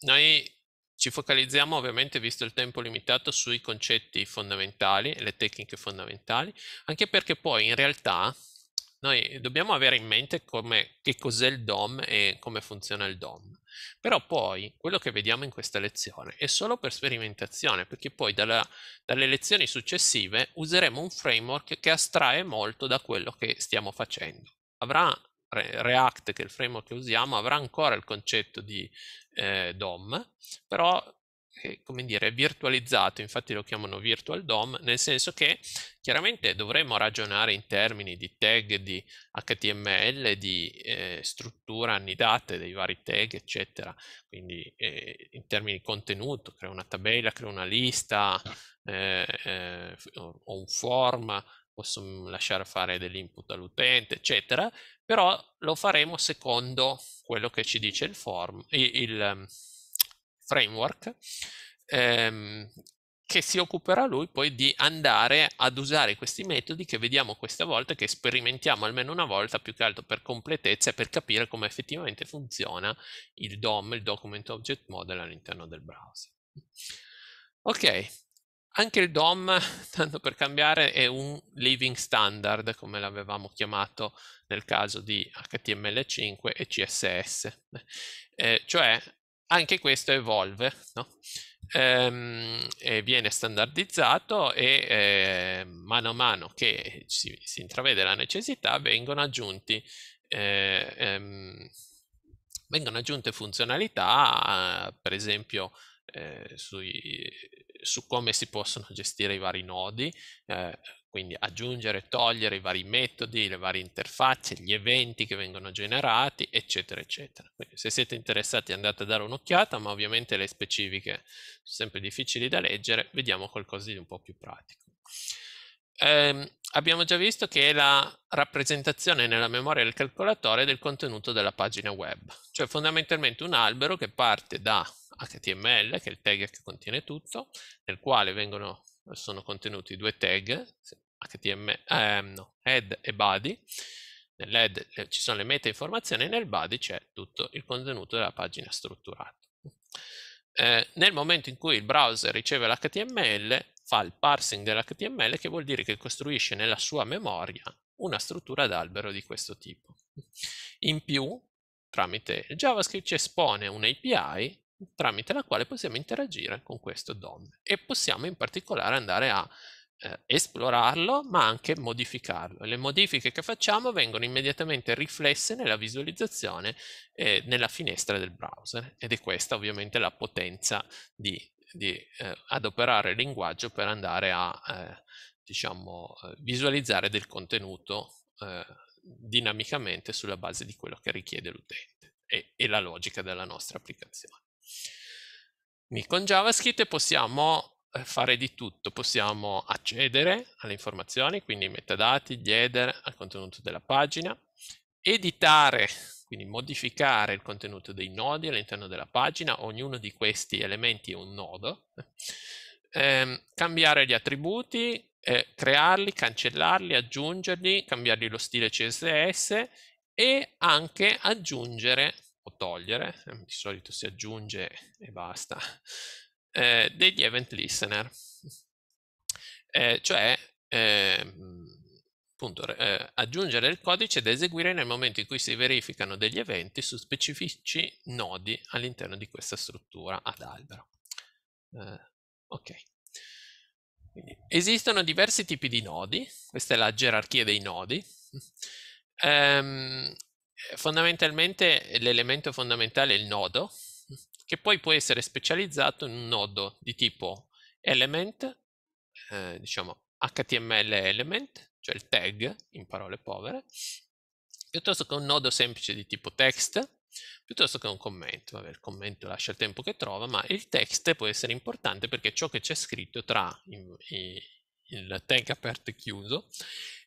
noi ci focalizziamo ovviamente, visto il tempo limitato, sui concetti fondamentali, le tecniche fondamentali, anche perché poi in realtà noi dobbiamo avere in mente come, che cos'è il DOM e come funziona il DOM. Però poi quello che vediamo in questa lezione è solo per sperimentazione, perché poi dalla, dalle lezioni successive useremo un framework che astrae molto da quello che stiamo facendo. Avrà React, che è il framework che usiamo, avrà ancora il concetto di eh, DOM, però come dire, virtualizzato, infatti lo chiamano virtual DOM, nel senso che chiaramente dovremmo ragionare in termini di tag, di HTML, di eh, struttura annidate dei vari tag, eccetera, quindi eh, in termini di contenuto, creo una tabella, creo una lista eh, eh, o un form, posso mm, lasciare fare dell'input all'utente, eccetera, però lo faremo secondo quello che ci dice il form, il, il framework ehm, che si occuperà lui poi di andare ad usare questi metodi che vediamo questa volta, che sperimentiamo almeno una volta, più che altro per completezza e per capire come effettivamente funziona il DOM, il Document Object Model all'interno del browser. Ok, anche il DOM, tanto per cambiare, è un living standard, come l'avevamo chiamato nel caso di HTML5 e CSS, eh, cioè anche questo evolve, no? ehm, viene standardizzato e eh, mano a mano che si, si, intravede la necessità vengono, aggiunti, eh, ehm, vengono aggiunte funzionalità, per esempio eh, sui, su come si possono gestire i vari nodi, eh, quindi aggiungere e togliere i vari metodi, le varie interfacce, gli eventi che vengono generati, eccetera, eccetera. Quindi se siete interessati andate a dare un'occhiata, ma ovviamente le specifiche sono sempre difficili da leggere, vediamo qualcosa di un po' più pratico. Eh, abbiamo già visto che è la rappresentazione nella memoria del calcolatore del contenuto della pagina web, cioè fondamentalmente un albero che parte da HTML, che è il tag che contiene tutto, nel quale vengono sono contenuti due tag, HTML, ehm, no, head e body. Nell'head ci sono le meta informazioni e nel body c'è tutto il contenuto della pagina strutturata. Eh, nel momento in cui il browser riceve l'HTML, fa il parsing dell'HTML che vuol dire che costruisce nella sua memoria una struttura d'albero di questo tipo. In più, tramite il JavaScript ci espone un'API tramite la quale possiamo interagire con questo DOM e possiamo in particolare andare a eh, esplorarlo ma anche modificarlo. Le modifiche che facciamo vengono immediatamente riflesse nella visualizzazione e nella finestra del browser ed è questa ovviamente la potenza di, di eh, adoperare il linguaggio per andare a eh, diciamo, eh, visualizzare del contenuto eh, dinamicamente sulla base di quello che richiede l'utente e, e, la logica della nostra applicazione. Quindi con JavaScript possiamo eh, fare di tutto, possiamo accedere alle informazioni, quindi metadati, gli header, al contenuto della pagina, editare, quindi modificare il contenuto dei nodi all'interno della pagina, ognuno di questi elementi è un nodo, ehm, cambiare gli attributi, eh, crearli, cancellarli, aggiungerli, cambiargli lo stile CSS e anche aggiungere o togliere, eh, di solito si aggiunge e basta, eh, degli event listener, eh, cioè ehm, appunto, eh, aggiungere il codice da eseguire nel momento in cui si verificano degli eventi su specifici nodi all'interno di questa struttura ad albero. Eh, ok. Quindi, esistono diversi tipi di nodi, questa è la gerarchia dei nodi. Um, fondamentalmente l'elemento fondamentale è il nodo, che poi può essere specializzato in un nodo di tipo element, eh, diciamo HTML element, cioè il tag in parole povere, piuttosto che un nodo semplice di tipo text, piuttosto che un commento. Vabbè, il commento lascia il tempo che trova, ma il text può essere importante perché è ciò che c'è scritto tra i, i, il tag aperto e chiuso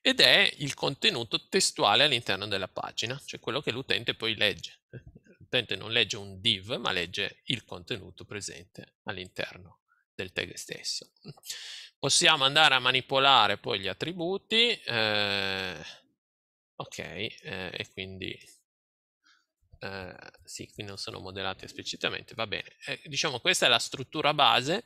ed è il contenuto testuale all'interno della pagina, cioè quello che l'utente poi legge l'utente non legge un div, ma legge il contenuto presente all'interno del tag stesso. Possiamo andare a manipolare poi gli attributi, eh, ok, eh, e quindi eh, sì, qui non sono modellati esplicitamente, va bene. Eh, diciamo questa è la struttura base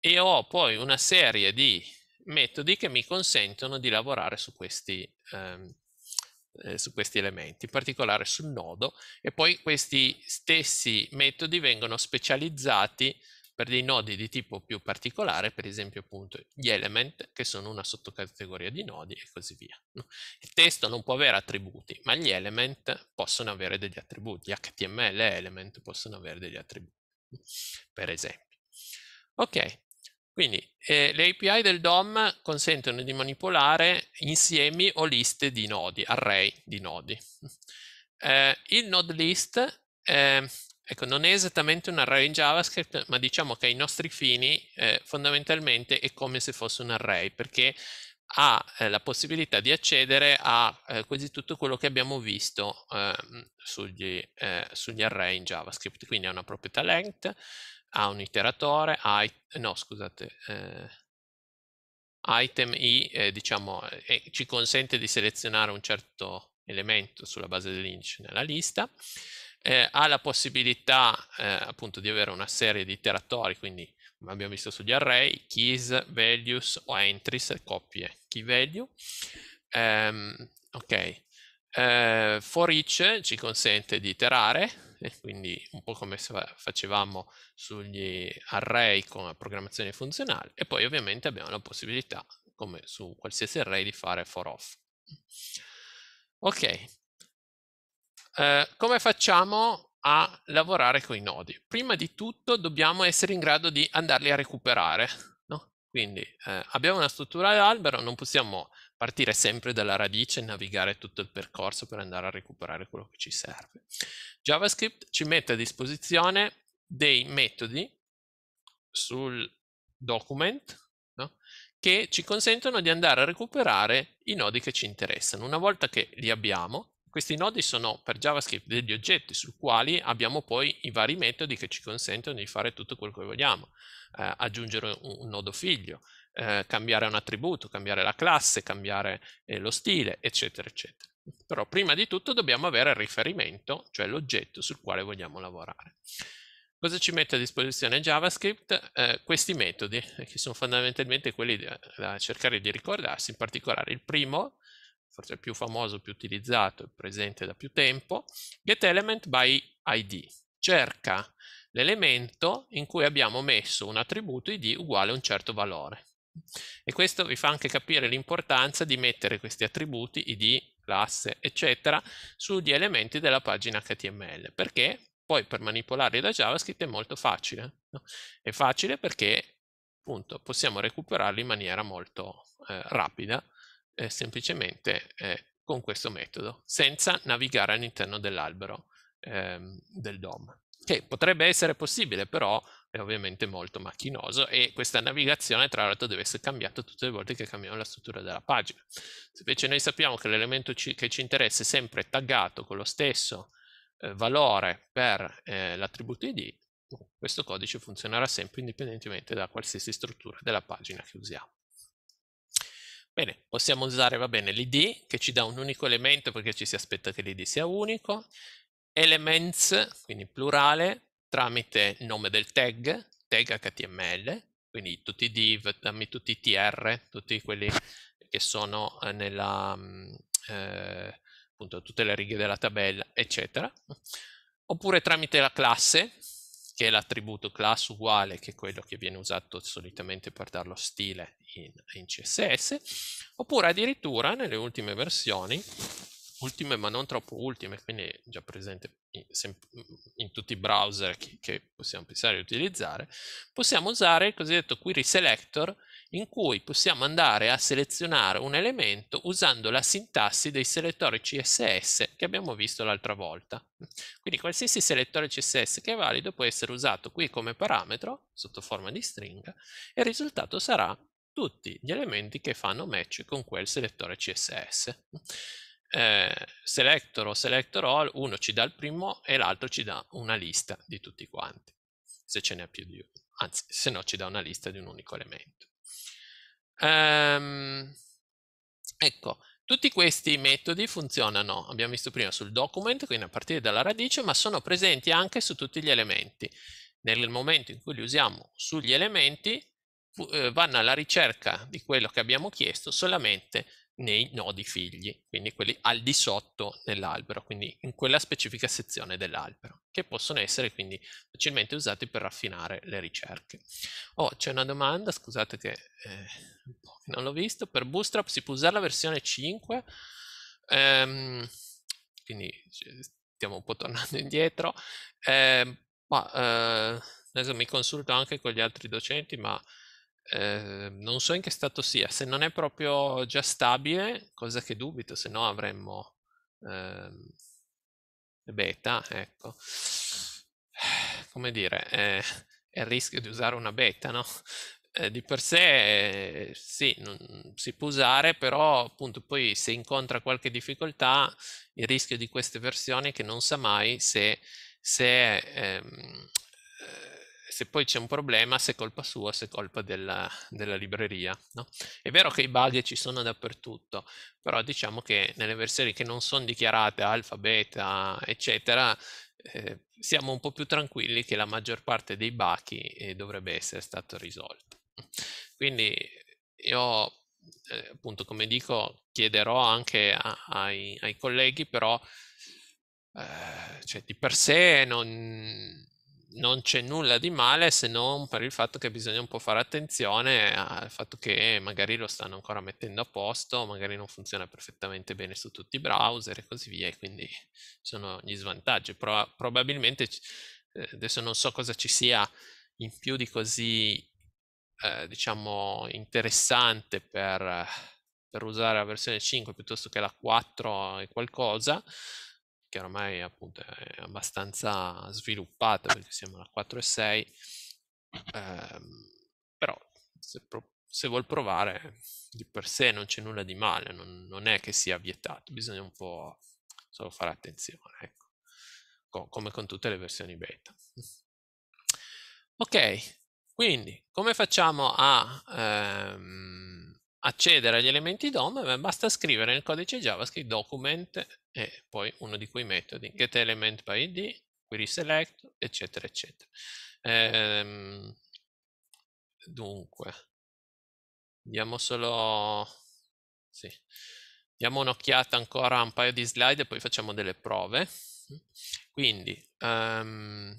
e ho poi una serie di metodi che mi consentono di lavorare su questi, ehm, eh, su questi elementi, in particolare sul nodo, e poi questi stessi metodi vengono specializzati per dei nodi di tipo più particolare, per esempio appunto gli element, che sono una sottocategoria di nodi e così via. Il testo non può avere attributi, ma gli element possono avere degli attributi, HTML element possono avere degli attributi, per esempio. Ok, quindi eh, le API del DOM consentono di manipolare insiemi o liste di nodi, array di nodi. Eh, il node list eh, ecco, non è esattamente un array in JavaScript, ma diciamo che ai nostri fini eh, fondamentalmente è come se fosse un array, perché ha eh, la possibilità di accedere a eh, quasi tutto quello che abbiamo visto ehm, sugli, sugli, array in JavaScript. Quindi ha una proprietà length, ha un iteratore, ha, no scusate, eh, item i eh, diciamo, eh, ci consente di selezionare un certo elemento sulla base dell'indice nella lista, eh, ha la possibilità eh, appunto di avere una serie di iteratori, quindi come abbiamo visto sugli array, keys, values o entries, coppie, key value. Um, ok, eh, for each ci consente di iterare, quindi un po' come facevamo sugli array con la programmazione funzionale e poi ovviamente abbiamo la possibilità, come su qualsiasi array, di fare for off. Ok, eh, come facciamo a lavorare con i nodi? Prima di tutto dobbiamo essere in grado di andarli a recuperare, no? quindi eh, abbiamo una struttura d'albero, non possiamo partire sempre dalla radice e navigare tutto il percorso per andare a recuperare quello che ci serve. JavaScript ci mette a disposizione dei metodi sul document no? che ci consentono di andare a recuperare i nodi che ci interessano. Una volta che li abbiamo, questi nodi sono per JavaScript degli oggetti sui quali abbiamo poi i vari metodi che ci consentono di fare tutto quello che vogliamo. Eh, aggiungere un, un, nodo figlio, eh, cambiare un attributo, cambiare la classe, cambiare eh, lo stile, eccetera, eccetera. Però prima di tutto dobbiamo avere il riferimento, cioè l'oggetto sul quale vogliamo lavorare. Cosa ci mette a disposizione JavaScript? Eh, questi metodi, eh, che sono fondamentalmente quelli da cercare di ricordarsi, in particolare il primo, forse il più famoso, più utilizzato, presente da più tempo, getElementById. Cerca l'elemento in cui abbiamo messo un attributo id uguale a un certo valore. E questo vi fa anche capire l'importanza di mettere questi attributi, id, classe, eccetera, sugli elementi della pagina HTML, perché poi per manipolarli da JavaScript è molto facile. No? È facile perché appunto, possiamo recuperarli in maniera molto eh, rapida, eh, semplicemente eh, con questo metodo, senza navigare all'interno dell'albero ehm, del DOM che potrebbe essere possibile, però è ovviamente molto macchinoso e questa navigazione tra l'altro deve essere cambiata tutte le volte che cambiamo la struttura della pagina. Se invece noi sappiamo che l'elemento che ci interessa è sempre taggato con lo stesso eh, valore per eh, l'attributo id, boh, questo codice funzionerà sempre indipendentemente da qualsiasi struttura della pagina che usiamo. Bene, possiamo usare, l'id che ci dà un unico elemento perché ci si aspetta che l'id sia unico, elements, quindi plurale, tramite nome del tag, tag HTML, quindi tutti i div, dammi tutti i tr, tutti quelli che sono eh, nella, mm, eh, appunto, tutte le righe della tabella, eccetera. Oppure tramite la classe, che è l'attributo class uguale che quello che viene usato solitamente per darlo stile in, in CSS, oppure addirittura nelle ultime versioni ultime ma non troppo ultime, quindi già presente in, in tutti i browser che, che, possiamo pensare di utilizzare, possiamo usare il cosiddetto query selector in cui possiamo andare a selezionare un elemento usando la sintassi dei selettori CSS che abbiamo visto l'altra volta. Quindi qualsiasi selettore CSS che è valido può essere usato qui come parametro sotto forma di stringa e il risultato sarà tutti gli elementi che fanno match con quel selettore CSS eh, selector o selector all, uno ci dà il primo e l'altro ci dà una lista di tutti quanti, se ce n'è più di uno, anzi se no ci dà una lista di un unico elemento. Ehm, ecco, tutti questi metodi funzionano, abbiamo visto prima sul document, quindi a partire dalla radice, ma sono presenti anche su tutti gli elementi. Nel momento in cui li usiamo sugli elementi, eh, vanno alla ricerca di quello che abbiamo chiesto solamente nei nodi figli, quindi quelli al di sotto dell'albero, quindi in quella specifica sezione dell'albero, che possono essere quindi facilmente usati per raffinare le ricerche. Oh, c'è una domanda, scusate che eh, non l'ho visto, per Bootstrap si può usare la versione 5? Ehm, quindi stiamo un po' tornando indietro, ehm, ma eh, adesso mi consulto anche con gli altri docenti, ma eh, non so in che stato sia, se non è proprio già stabile, cosa che dubito, se no avremmo ehm, beta, ecco. Come dire, eh, è il rischio di usare una beta, no? Eh, di per sé sì, non, si può usare, però appunto poi se incontra qualche difficoltà, il rischio di queste versioni è che non sa mai se, se ehm, se poi c'è un problema, se è colpa sua, se è colpa della, della libreria. No? È vero che i bug ci sono dappertutto, però diciamo che nelle versioni che non sono dichiarate alfa, beta, eccetera, eh, siamo un po' più tranquilli che la maggior parte dei bachi eh, dovrebbe essere stato risolto. Quindi eh, io, eh, appunto, come dico, chiederò anche a, ai, ai, colleghi, però, eh, cioè, di per sé non non c'è nulla di male se non per il fatto che bisogna un po' fare attenzione al fatto che magari lo stanno ancora mettendo a posto, magari non funziona perfettamente bene su tutti i browser e così via, e quindi sono gli svantaggi. Pro- probabilmente eh, adesso non so cosa ci sia in più di così, eh, diciamo, interessante per, per usare la versione 5 piuttosto che la 4 e qualcosa che ormai appunto è abbastanza sviluppata perché siamo alla 4.6, ehm, però se, pro- se, vuol provare di per sé non c'è nulla di male, non, non è che sia vietato, bisogna un po' solo fare attenzione, ecco. Co- come con tutte le versioni beta. Ok, quindi come facciamo a ehm, accedere agli elementi DOM? Beh, basta scrivere nel codice JavaScript document e poi uno di quei metodi, getElementById, querySelect, eccetera, eccetera. Ehm, dunque, diamo solo... Sì. Diamo un'occhiata ancora a un paio di slide e poi facciamo delle prove. Quindi, um,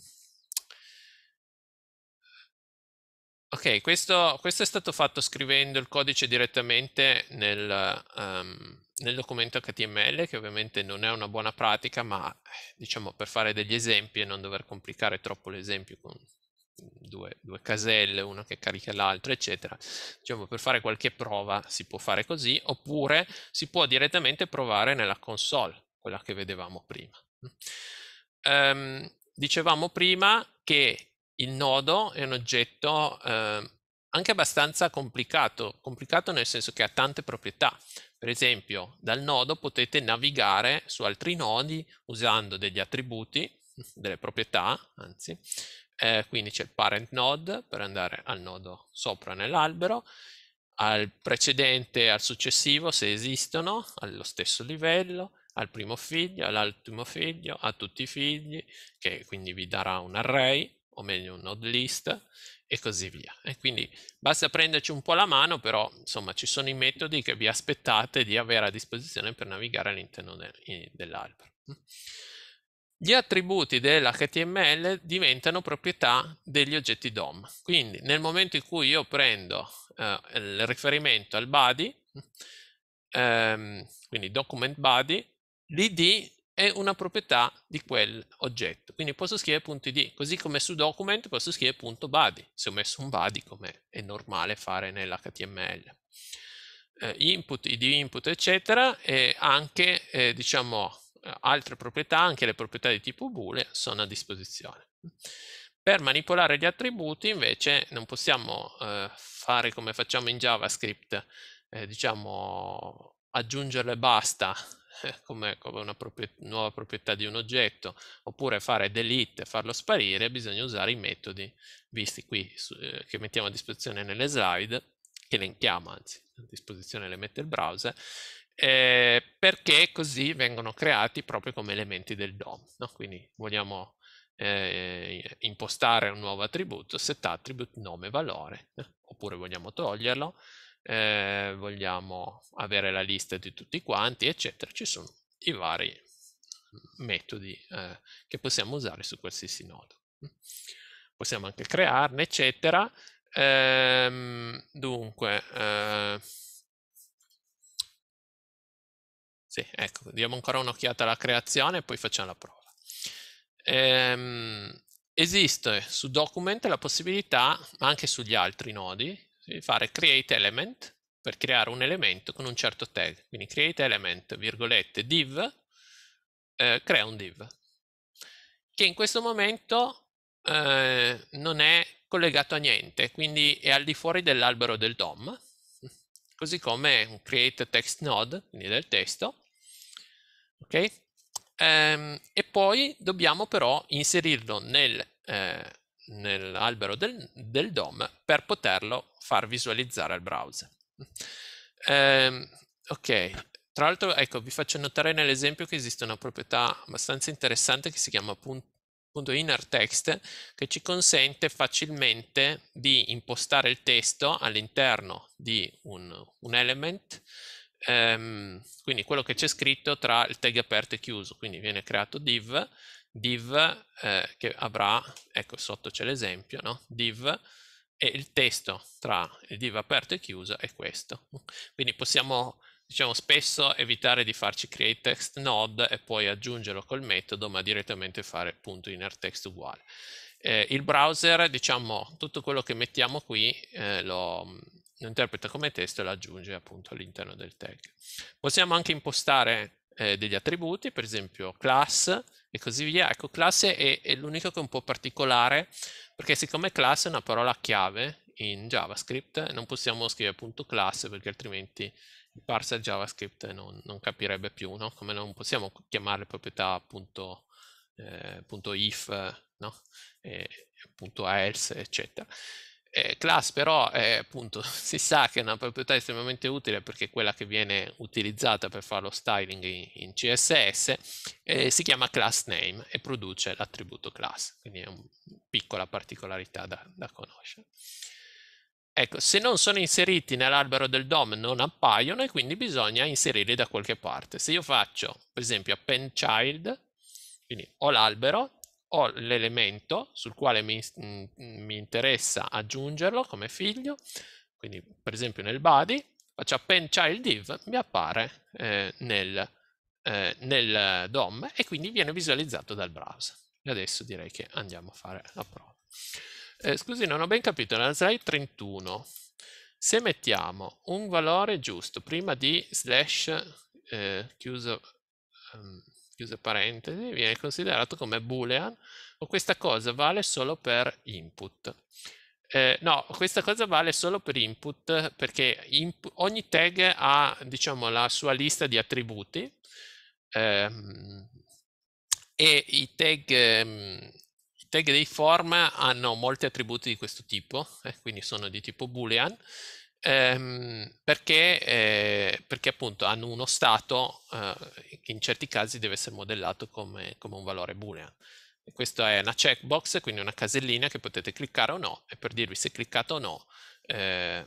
ok, questo, questo, è stato fatto scrivendo il codice direttamente nel, um, nel documento HTML, che ovviamente non è una buona pratica, ma eh, diciamo per fare degli esempi e non dover complicare troppo l'esempio con due, due caselle, una che carica l'altra, eccetera, diciamo per fare qualche prova si può fare così, oppure si può direttamente provare nella console, quella che vedevamo prima. Um, dicevamo prima che il nodo è un oggetto eh, anche abbastanza complicato, complicato nel senso che ha tante proprietà. Per esempio, dal nodo potete navigare su altri nodi usando degli attributi, delle proprietà, anzi, eh, quindi c'è il parent node per andare al nodo sopra nell'albero, al precedente e al successivo se esistono, allo stesso livello, al primo figlio, all'ultimo figlio, a tutti i figli, che quindi vi darà un array, o meglio un node list e così via. E quindi basta prenderci un po' la mano, però insomma ci sono i metodi che vi aspettate di avere a disposizione per navigare all'interno de dell'albero. Gli attributi dell'HTML diventano proprietà degli oggetti DOM, quindi nel momento in cui io prendo eh, il riferimento al body, ehm, quindi document body, l'id è una proprietà di quell'oggetto. Quindi posso scrivere punto .id, così come su document posso scrivere punto .body, se ho messo un body come è normale fare nell'HTML. Eh, input, id input, eccetera, e anche, eh, diciamo, altre proprietà, anche le proprietà di tipo boole, sono a disposizione. Per manipolare gli attributi invece non possiamo eh, fare come facciamo in JavaScript, eh, diciamo aggiungerle basta come, come, una proprietà, nuova proprietà di un oggetto, oppure fare delete, e farlo sparire, bisogna usare i metodi visti qui su, eh, che mettiamo a disposizione nelle slide, che elenchiamo anzi, a disposizione le mette il browser, eh, perché così vengono creati proprio come elementi del DOM. No? Quindi vogliamo eh, impostare un nuovo attributo, set attribute nome valore, eh? oppure vogliamo toglierlo, eh, vogliamo avere la lista di tutti quanti, eccetera. Ci sono i vari metodi eh, che possiamo usare su qualsiasi nodo. Possiamo anche crearne, eccetera. Ehm, dunque, eh, sì, ecco, diamo ancora un'occhiata alla creazione e poi facciamo la prova. Ehm, esiste su document la possibilità, ma anche sugli altri nodi, fare create element per creare un elemento con un certo tag. Quindi create element, virgolette, div, eh, crea un div, che in questo momento eh, non è collegato a niente, quindi è al di fuori dell'albero del DOM, così come un create text node, quindi del testo, ok? Ehm, e poi dobbiamo però inserirlo nel eh, nell'albero del, del DOM per poterlo far visualizzare al browser. Eh, ok, tra l'altro ecco, vi faccio notare nell'esempio che esiste una proprietà abbastanza interessante che si chiama punto innerText che ci consente facilmente di impostare il testo all'interno di un, un element ehm, quindi quello che c'è scritto tra il tag aperto e chiuso quindi viene creato div div eh, che avrà, ecco sotto c'è l'esempio, no? div e il testo tra il div aperto e chiuso è questo. Quindi possiamo diciamo spesso evitare di farci create text node e poi aggiungerlo col metodo ma direttamente fare punto inner text uguale eh, il browser diciamo tutto quello che mettiamo qui eh, lo, lo interpreta come testo e lo aggiunge appunto all'interno del tag possiamo anche impostare eh, degli attributi, per esempio class e così via. Ecco, classe è, è l'unico che è un po' particolare, perché siccome class è una parola chiave in JavaScript, non possiamo scrivere appunto class perché altrimenti il parser JavaScript non, non capirebbe più, no? come non possiamo chiamare proprietà appunto eh, punto if, no? e, punto else, eccetera. Eh, class però eh, appunto si sa che è una proprietà estremamente utile perché è quella che viene utilizzata per fare lo styling in, in CSS, eh, si chiama class name e produce l'attributo class, quindi è una piccola particolarità da, da conoscere. Ecco, se non sono inseriti nell'albero del DOM non appaiono e quindi bisogna inserirli da qualche parte. Se io faccio per esempio append child, quindi ho l'albero, ho l'elemento sul quale mi, mm, mi interessa aggiungerlo come figlio, quindi per esempio nel body, faccio append child div, mi appare eh, nel, eh, nel DOM e quindi viene visualizzato dal browser. E adesso direi che andiamo a fare la prova. Eh, scusi, non ho ben capito, nella slide 31, se mettiamo un valore giusto prima di slash eh, chiuso, um, chiuse parentesi, viene considerato come boolean o questa cosa vale solo per input. Eh, no, questa cosa vale solo per input perché input, ogni tag ha diciamo, la sua lista di attributi ehm, e i tag, ehm, i tag dei form hanno molti attributi di questo tipo, eh, quindi sono di tipo boolean ehm, perché, eh, perché, appunto hanno uno stato eh, che in certi casi deve essere modellato come, come un valore boolean. questa è una checkbox, quindi una casellina che potete cliccare o no, e per dirvi se cliccate o no eh,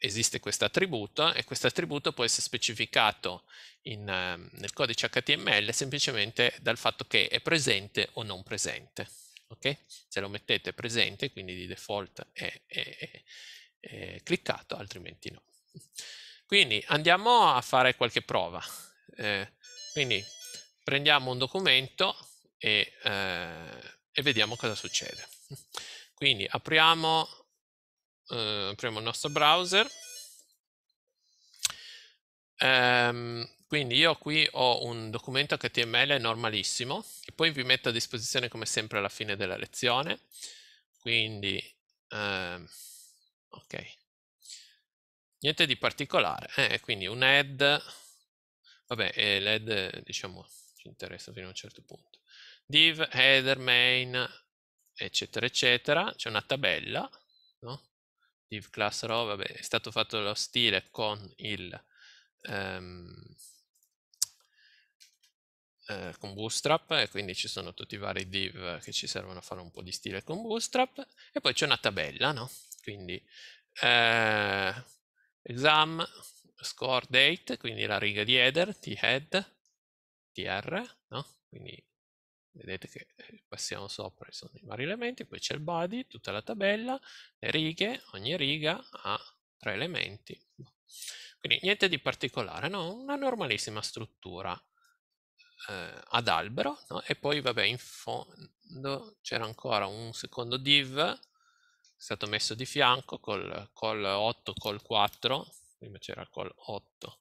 esiste questo attributo e questo attributo può essere specificato in, ehm, nel codice HTML semplicemente dal fatto che è presente o non presente. Okay? Se lo mettete presente, quindi di default è, è, è eh, cliccato, altrimenti no. Quindi andiamo a fare qualche prova. Eh, quindi prendiamo un documento e, eh, e vediamo cosa succede. Quindi apriamo, eh, apriamo il nostro browser. Ehm, quindi io qui ho un documento HTML normalissimo, che poi vi metto a disposizione come sempre alla fine della lezione. Quindi... Ehm, ok niente di particolare eh, quindi un add vabbè eh, l'head diciamo ci interessa fino a un certo punto div header main eccetera eccetera c'è una tabella no? div class row vabbè è stato fatto lo stile con il um, con bootstrap e quindi ci sono tutti i vari div che ci servono a fare un po' di stile con bootstrap e poi c'è una tabella no? Quindi eh, exam score date, quindi la riga di header, t head, tr, no? Quindi vedete che eh, passiamo sopra, sono i vari elementi, poi c'è il body, tutta la tabella, le righe, ogni riga ha tre elementi. Quindi niente di particolare, no? una normalissima struttura eh, ad albero no? e poi vabbè in fondo c'era ancora un secondo div è stato messo di fianco col, col 8 col 4 prima c'era col 8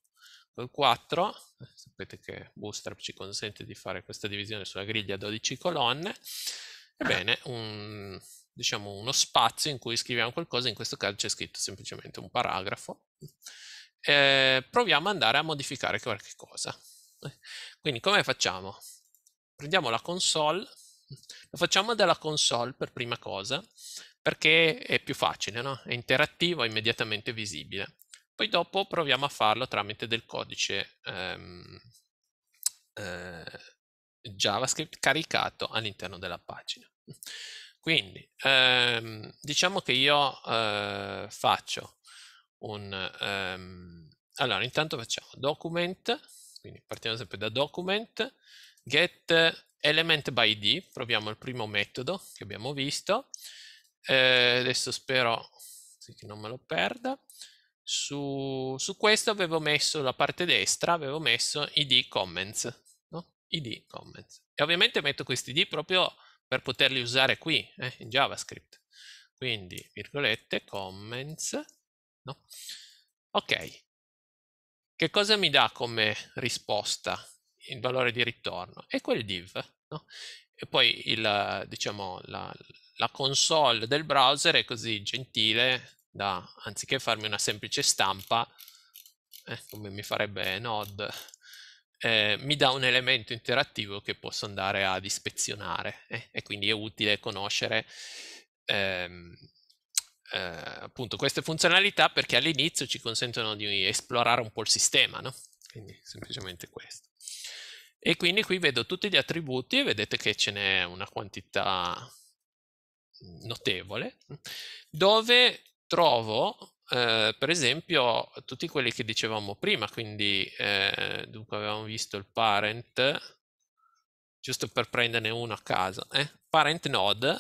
col 4 sapete che Bootstrap ci consente di fare questa divisione sulla griglia 12 colonne ebbene un, diciamo uno spazio in cui scriviamo qualcosa in questo caso c'è scritto semplicemente un paragrafo eh, proviamo ad andare a modificare qualche cosa quindi come facciamo? prendiamo la console lo facciamo dalla console per prima cosa perché è più facile, no? è interattivo, è immediatamente visibile. Poi dopo proviamo a farlo tramite del codice ehm, eh, JavaScript caricato all'interno della pagina. Quindi ehm, diciamo che io eh, faccio un... Ehm, allora intanto facciamo document, quindi partiamo sempre da document, get element by id, proviamo il primo metodo che abbiamo visto, eh, adesso spero che non me lo perda, su, su, questo avevo messo la parte destra, avevo messo id comments, no? id comments. E ovviamente metto questi id proprio per poterli usare qui, eh, in JavaScript. Quindi, virgolette, comments, no? Ok. Che cosa mi dà come risposta il valore di ritorno? È quel div, no? E poi il, diciamo, la, la console del browser è così gentile da, anziché farmi una semplice stampa, eh, come mi farebbe Node, eh, mi dà un elemento interattivo che posso andare ad ispezionare eh, e quindi è utile conoscere ehm, eh, appunto queste funzionalità perché all'inizio ci consentono di esplorare un po' il sistema, no? quindi semplicemente questo. E quindi qui vedo tutti gli attributi e vedete che ce n'è una quantità notevole, dove trovo eh, per esempio tutti quelli che dicevamo prima, quindi eh, dunque avevamo visto il parent, giusto per prenderne uno a caso, eh? parent node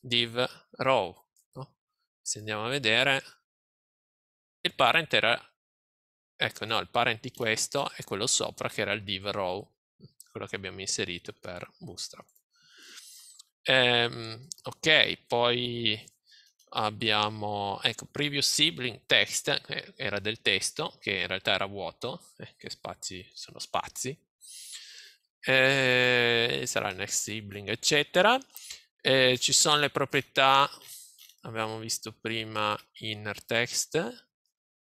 div row. No? Se andiamo a vedere, il parent era, ecco no, il parent di questo è quello sopra che era il div row, quello che abbiamo inserito per Bootstrap. Ehm, ok, poi abbiamo ecco, previous sibling text, che eh, era del testo, che in realtà era vuoto, eh, che spazi sono spazi. Eh, sarà il next sibling, eccetera. Eh, ci sono le proprietà, abbiamo visto prima inner text,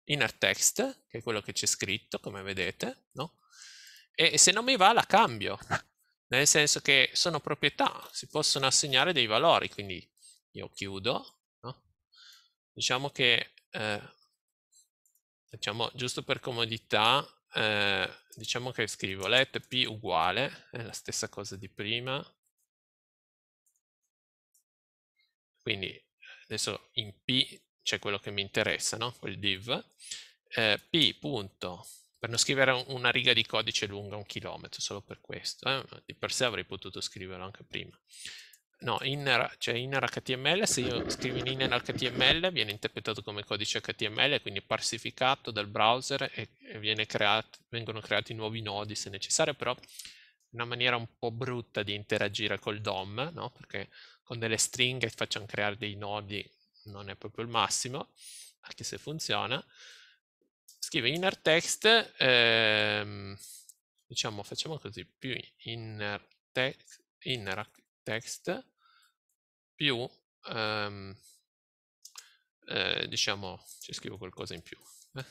inner text, che è quello che c'è scritto, come vedete, no? E se non mi va la cambio, nel senso che sono proprietà, si possono assegnare dei valori, quindi io chiudo, no? diciamo che, eh, diciamo, giusto per comodità, eh, diciamo che scrivo let p uguale, è la stessa cosa di prima, quindi adesso in p c'è quello che mi interessa, no? quel div, eh, p punto per non scrivere una riga di codice lunga un chilometro, solo per questo. Eh? Di per sé avrei potuto scriverlo anche prima. No, inner, cioè inner HTML, se io scrivo in inner HTML viene interpretato come codice HTML, quindi parsificato dal browser e, e creato, vengono creati nuovi nodi se necessario, però una maniera un po' brutta di interagire col DOM, no? perché con delle stringhe facciamo creare dei nodi non è proprio il massimo, anche se funziona scrive inner text, ehm, diciamo facciamo così, più inner text, inner text più, ehm, eh, diciamo, ci cioè, scrivo qualcosa in più. Eh.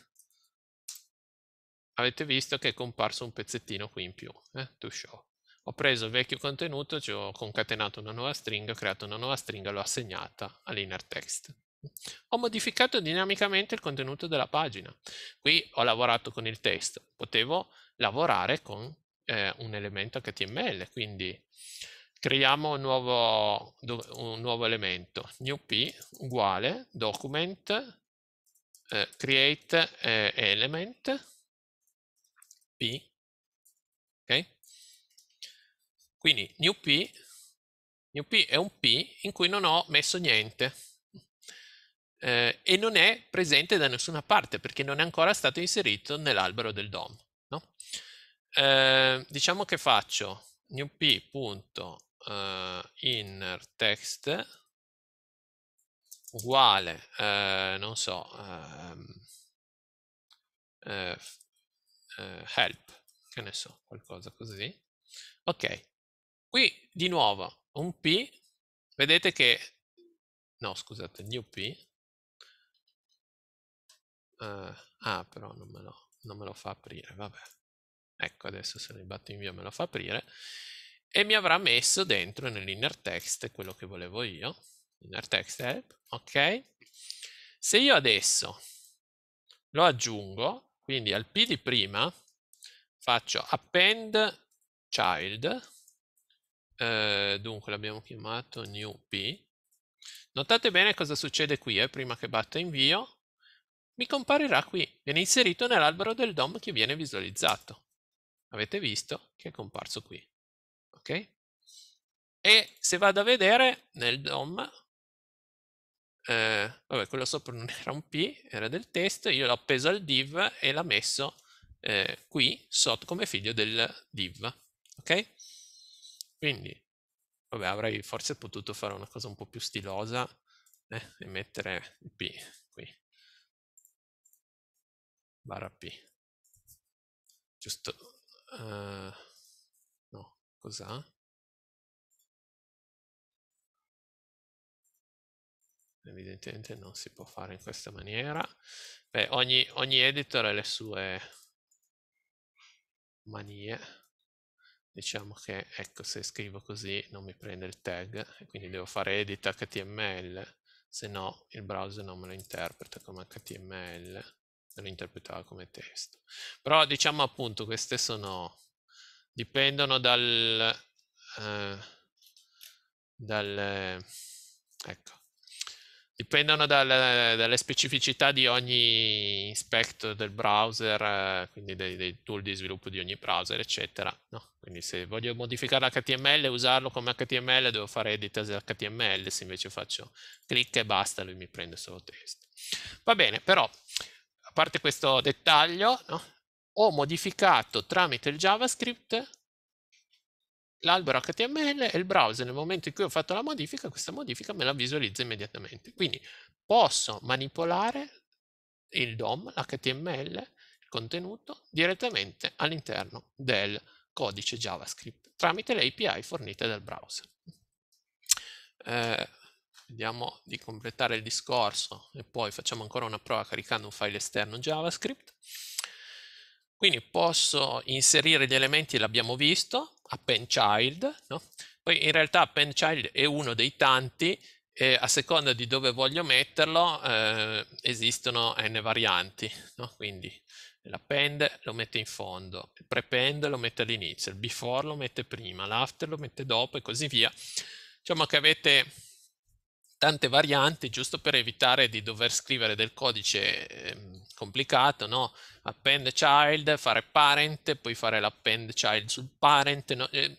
Avete visto che è comparso un pezzettino qui in più, eh, to show. Ho preso il vecchio contenuto, ci ho concatenato una nuova stringa, ho creato una nuova stringa, l'ho assegnata all'inner text. Ho modificato dinamicamente il contenuto della pagina. Qui ho lavorato con il testo, potevo lavorare con eh, un elemento HTML, quindi creiamo un nuovo, un nuovo elemento, new p uguale document eh, create eh, element p, ok? Quindi new p, new p è un p in cui non ho messo niente, eh, e non è presente da nessuna parte perché non è ancora stato inserito nell'albero del DOM. No? Eh, diciamo che faccio new p.inner eh, text uguale, eh, non so, ehm, eh, eh, help, che ne so, qualcosa così. Ok, qui di nuovo un p, vedete che, no scusate, newp, Uh, ah, però non me, lo, non me lo fa aprire, vabbè. Ecco, adesso se ribatto invio me lo fa aprire. E mi avrà messo dentro nell'inner text quello che volevo io. Inner text help, eh, ok? Se io adesso lo aggiungo, quindi al P di prima faccio append child, eh, dunque l'abbiamo chiamato new P. Notate bene cosa succede qui, eh, prima che batta invio, mi comparirà qui, viene inserito nell'albero del DOM che viene visualizzato. Avete visto che è comparso qui. Ok? E se vado a vedere nel DOM, eh, vabbè, quello sopra non era un P, era del test, io l'ho appeso al div e l'ho messo eh, qui sotto come figlio del div. Ok? Quindi, vabbè, avrei forse potuto fare una cosa un po' più stilosa eh, e mettere il P barra p. Giusto. Uh, no, cos'ha? Evidentemente non si può fare in questa maniera. Beh, ogni, ogni editor ha le sue manie. Diciamo che, ecco, se scrivo così non mi prende il tag, quindi devo fare edit HTML, se no il browser non me lo interpreta come HTML lo interpretava come testo. Però diciamo appunto queste sono, dipendono dal, eh, dal ecco, dipendono dal, dalle specificità di ogni aspetto del browser, quindi dei, dei, tool di sviluppo di ogni browser, eccetera. No? Quindi se voglio modificare l'HTML e usarlo come HTML, devo fare edit as HTML, se invece faccio clic e basta, lui mi prende solo testo. Va bene, però parte questo dettaglio, no? ho modificato tramite il JavaScript l'albero HTML e il browser nel momento in cui ho fatto la modifica, questa modifica me la visualizza immediatamente. Quindi posso manipolare il DOM, l'HTML, il contenuto direttamente all'interno del codice JavaScript tramite le API fornite dal browser. Eh, Vediamo di completare il discorso e poi facciamo ancora una prova caricando un file esterno JavaScript. Quindi posso inserire gli elementi, l'abbiamo visto, append child, no? Poi in realtà append child è uno dei tanti e a seconda di dove voglio metterlo eh, esistono n varianti, no? Quindi l'append lo mette in fondo, il prepend lo mette all'inizio, il before lo mette prima, l'after lo mette dopo e così via. Diciamo che avete tante varianti giusto per evitare di dover scrivere del codice eh, complicato, no? append child, fare parent, poi fare l'append child sul parent, no? eh,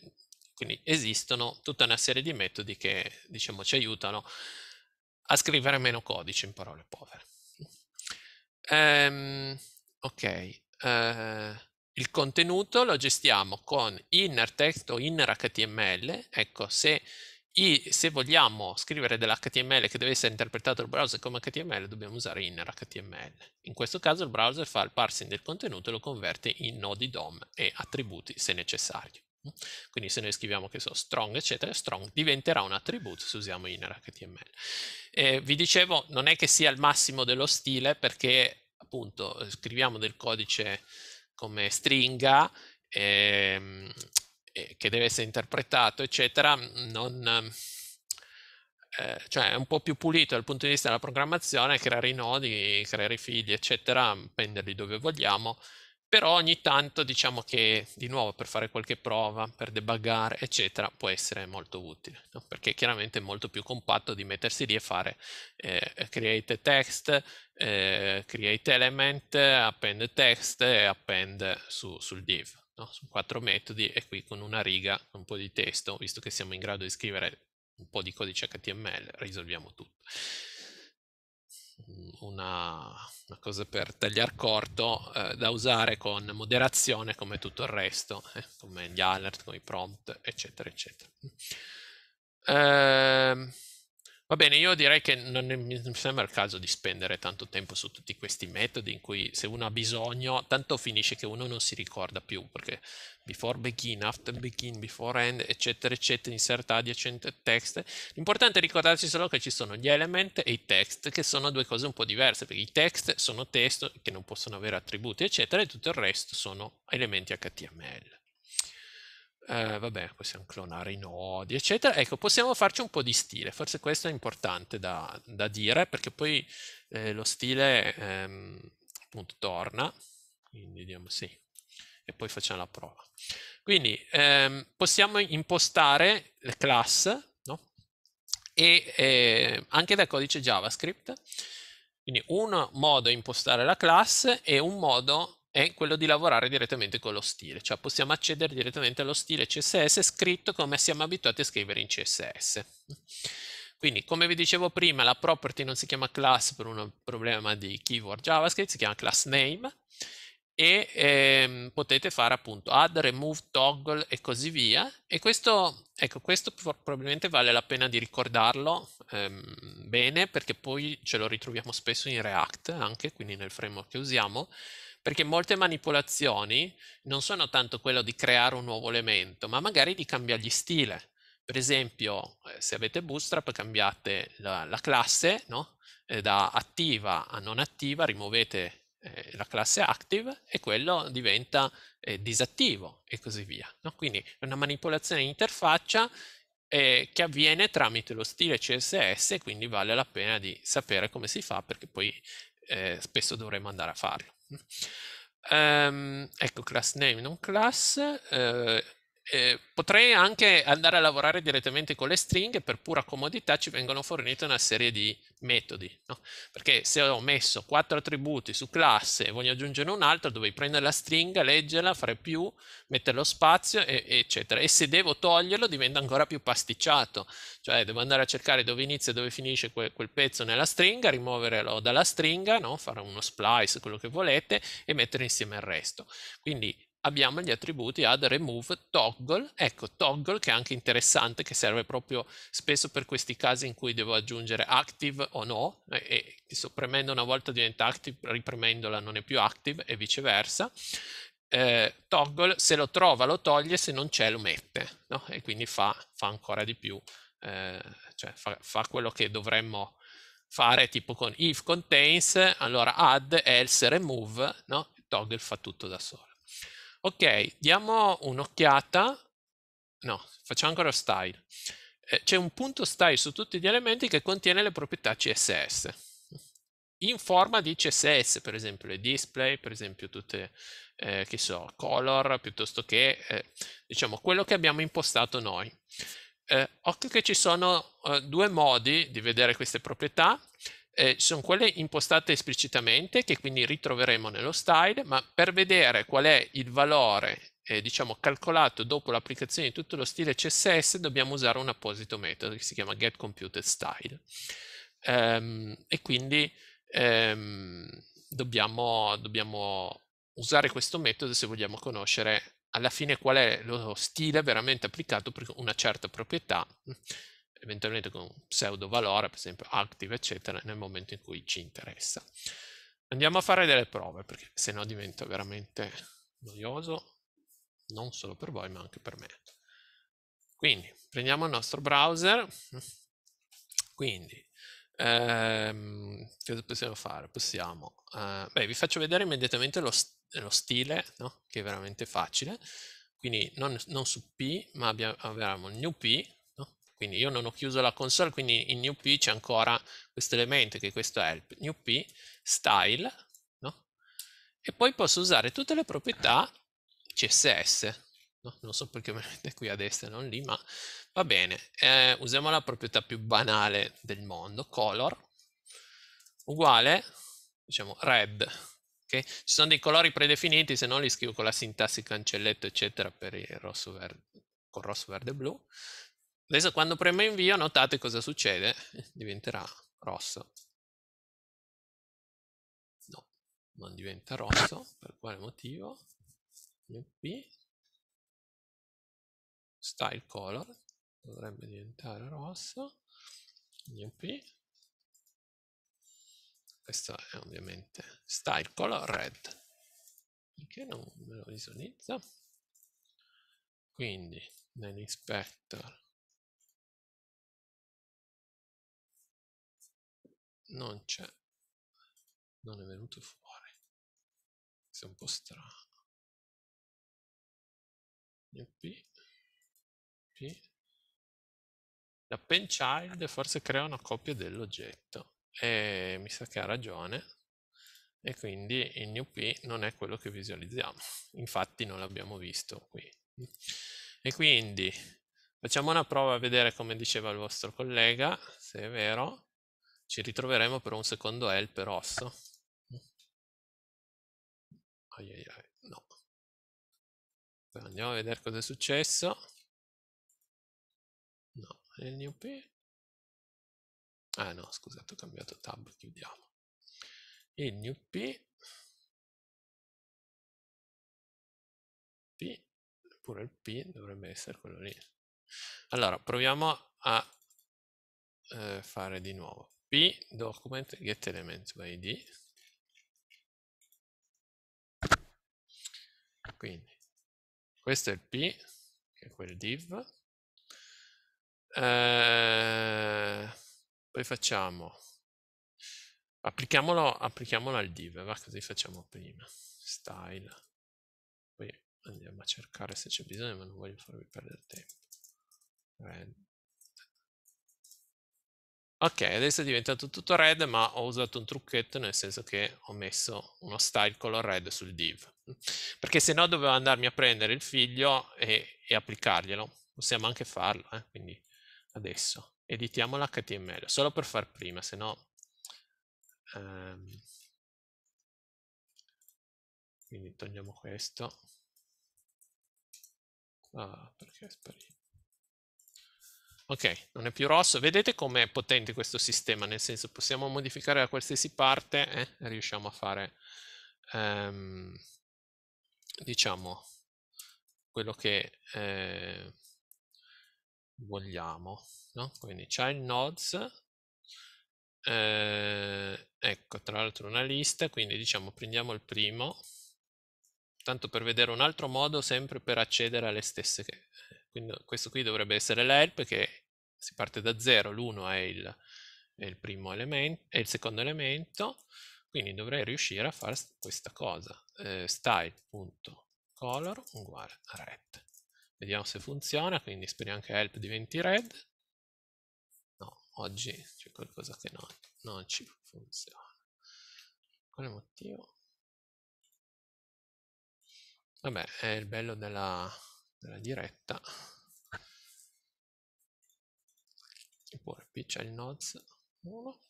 quindi esistono tutta una serie di metodi che diciamo ci aiutano a scrivere meno codice in parole povere. Um, ok, uh, il contenuto lo gestiamo con inner text o inner HTML, ecco se e se vogliamo scrivere dell'HTML che deve essere interpretato il browser come HTML, dobbiamo usare inner HTML. In questo caso il browser fa il parsing del contenuto e lo converte in nodi DOM e attributi se necessario. Quindi se noi scriviamo che so strong eccetera, strong diventerà un attributo se usiamo inner HTML. Eh, vi dicevo, non è che sia il massimo dello stile perché appunto scriviamo del codice come stringa, ehm, eh, che deve essere interpretato, eccetera, non, eh, cioè è un po' più pulito dal punto di vista della programmazione, creare i nodi, creare i figli, eccetera, prenderli dove vogliamo, però ogni tanto diciamo che di nuovo per fare qualche prova, per debuggare, eccetera, può essere molto utile, no? perché chiaramente è molto più compatto di mettersi lì e fare eh, create text, eh, create element, append text e append su, sul div no? su quattro metodi e qui con una riga, un po' di testo, visto che siamo in grado di scrivere un po' di codice HTML, risolviamo tutto. Mm, una, una cosa per tagliare corto eh, da usare con moderazione come tutto il resto, eh, come gli alert, come i prompt, eccetera, eccetera. Ehm Va bene, io direi che non mi sembra il caso di spendere tanto tempo su tutti questi metodi in cui se uno ha bisogno, tanto finisce che uno non si ricorda più, perché before begin, after begin, before end, eccetera, eccetera, insert adiacent text. L'importante è ricordarsi solo che ci sono gli element e i text, che sono due cose un po' diverse, perché i text sono testo che non possono avere attributi, eccetera, e tutto il resto sono elementi HTML. Eh, vabbè, possiamo clonare i nodi, eccetera. Ecco, possiamo farci un po' di stile, forse questo è importante da, da dire, perché poi eh, lo stile ehm, appunto torna, quindi diamo sì, e poi facciamo la prova. Quindi ehm, possiamo impostare le class, no? E eh, anche dal codice JavaScript, quindi un modo è impostare la class e un modo è quello di lavorare direttamente con lo stile, cioè possiamo accedere direttamente allo stile CSS scritto come siamo abituati a scrivere in CSS. Quindi, come vi dicevo prima, la property non si chiama class per un problema di keyword JavaScript, si chiama class name e ehm, potete fare appunto add, remove, toggle e così via. E questo, ecco, questo probabilmente vale la pena di ricordarlo ehm, bene perché poi ce lo ritroviamo spesso in React anche, quindi nel framework che usiamo perché molte manipolazioni non sono tanto quello di creare un nuovo elemento, ma magari di cambiargli stile. Per esempio, eh, se avete Bootstrap cambiate la, la classe no? Eh, da attiva a non attiva, rimuovete eh, la classe active e quello diventa eh, disattivo e così via. No? Quindi è una manipolazione di interfaccia eh, che avviene tramite lo stile CSS, quindi vale la pena di sapere come si fa perché poi eh, spesso dovremmo andare a farlo. Um, ecco class name non class, eh, eh, potrei anche andare a lavorare direttamente con le stringhe, per pura comodità ci vengono fornite una serie di metodi, no? perché se ho messo quattro attributi su classe e voglio aggiungere un altro, dovrei prendere la stringa, leggerla, fare più, mettere lo spazio, e, eccetera. E se devo toglierlo diventa ancora più pasticciato, cioè devo andare a cercare dove inizia e dove finisce que quel pezzo nella stringa, rimuoverlo dalla stringa, no? fare uno splice, quello che volete, e mettere insieme il resto. Quindi abbiamo gli attributi add, remove, toggle, ecco toggle che è anche interessante che serve proprio spesso per questi casi in cui devo aggiungere active o no e, e soppremendo una volta diventa active, ripremendola non è più active e viceversa. Eh, toggle se lo trova lo toglie, se non c'è lo mette no? e quindi fa, fa, ancora di più, eh, cioè fa, fa quello che dovremmo fare tipo con if contains, allora add, else, remove, no? toggle fa tutto da solo. Ok, diamo un'occhiata. No, facciamo ancora style. Eh, C'è un punto style su tutti gli elementi che contiene le proprietà CSS in forma di CSS, per esempio le display, per esempio tutte, eh, che so, color, piuttosto che, eh, diciamo, quello che abbiamo impostato noi. Eh, occhio che ci sono eh, due modi di vedere queste proprietà eh, sono quelle impostate esplicitamente che quindi ritroveremo nello style, ma per vedere qual è il valore eh, diciamo calcolato dopo l'applicazione di tutto lo stile CSS dobbiamo usare un apposito metodo che si chiama getComputedStyle ehm, e quindi ehm, dobbiamo, dobbiamo usare questo metodo se vogliamo conoscere alla fine qual è lo stile veramente applicato per una certa proprietà eventualmente con un pseudo valore, per esempio active, eccetera, nel momento in cui ci interessa. Andiamo a fare delle prove, perché se no diventa veramente noioso, non solo per voi, ma anche per me. Quindi, prendiamo il nostro browser, quindi, ehm, cosa possiamo fare? Possiamo, eh, beh, vi faccio vedere immediatamente lo, st lo stile, no? che è veramente facile, quindi non, non su P, ma abbiamo, abbiamo new P, quindi io non ho chiuso la console, quindi in new p c'è ancora questo elemento che questo è il new p style, no? E poi posso usare tutte le proprietà CSS. No? Non so perché me le mette qui a destra e non lì, ma va bene. Eh, usiamo la proprietà più banale del mondo, color, uguale, diciamo, red. Okay? Ci sono dei colori predefiniti, se no li scrivo con la sintassi cancelletto, eccetera, per il rosso, verde, con rosso, verde e blu. Adesso quando premo invio notate cosa succede, diventerà rosso. No, non diventa rosso, per quale motivo? Qui style color dovrebbe diventare rosso. Qui questo è ovviamente style color red perché non me lo visualizza quindi nell'inspector non c'è non è venuto fuori questo è un po' strano P, P. la pen child forse crea una copia dell'oggetto e mi sa che ha ragione e quindi il new P non è quello che visualizziamo infatti non l'abbiamo visto qui e quindi facciamo una prova a vedere come diceva il vostro collega se è vero ci ritroveremo per un secondo El per osso. Ai ai ai, no. Andiamo a vedere cosa è successo. No, il new page. Ah no, scusate, ho cambiato tab, chiudiamo. Il new P, P, pure il P dovrebbe essere quello lì. Allora, proviamo a eh, fare di nuovo p document get element by id quindi questo è il p che è quel div eh, poi facciamo applichiamolo, applichiamolo al div va così facciamo prima style poi andiamo a cercare se c'è bisogno ma non voglio farvi perdere tempo Red. Ok, adesso è diventato tutto red, ma ho usato un trucchetto nel senso che ho messo uno style color red sul div, perché se no dovevo andarmi a prendere il figlio e, e applicarglielo. Possiamo anche farlo, eh? quindi adesso editiamo l'HTML, solo per far prima, se no... Ehm, quindi togliamo questo. Ah, perché è sparito? Ok, non è più rosso. Vedete com'è potente questo sistema, nel senso possiamo modificare da qualsiasi parte eh? e riusciamo a fare, ehm, diciamo, quello che eh, vogliamo. No? Quindi child nodes, eh, ecco, tra l'altro una lista, quindi diciamo prendiamo il primo, tanto per vedere un altro modo sempre per accedere alle stesse eh, quindi questo qui dovrebbe essere l'help che si parte da 0, l'1 è il, è il primo elemento, è il secondo elemento, quindi dovrei riuscire a fare questa cosa, eh, style.color uguale a red. Vediamo se funziona, quindi speriamo che help diventi red. No, oggi c'è qualcosa che no, non ci funziona. Quale motivo? Vabbè, è il bello della, della diretta oppure qui c'è il nodes 1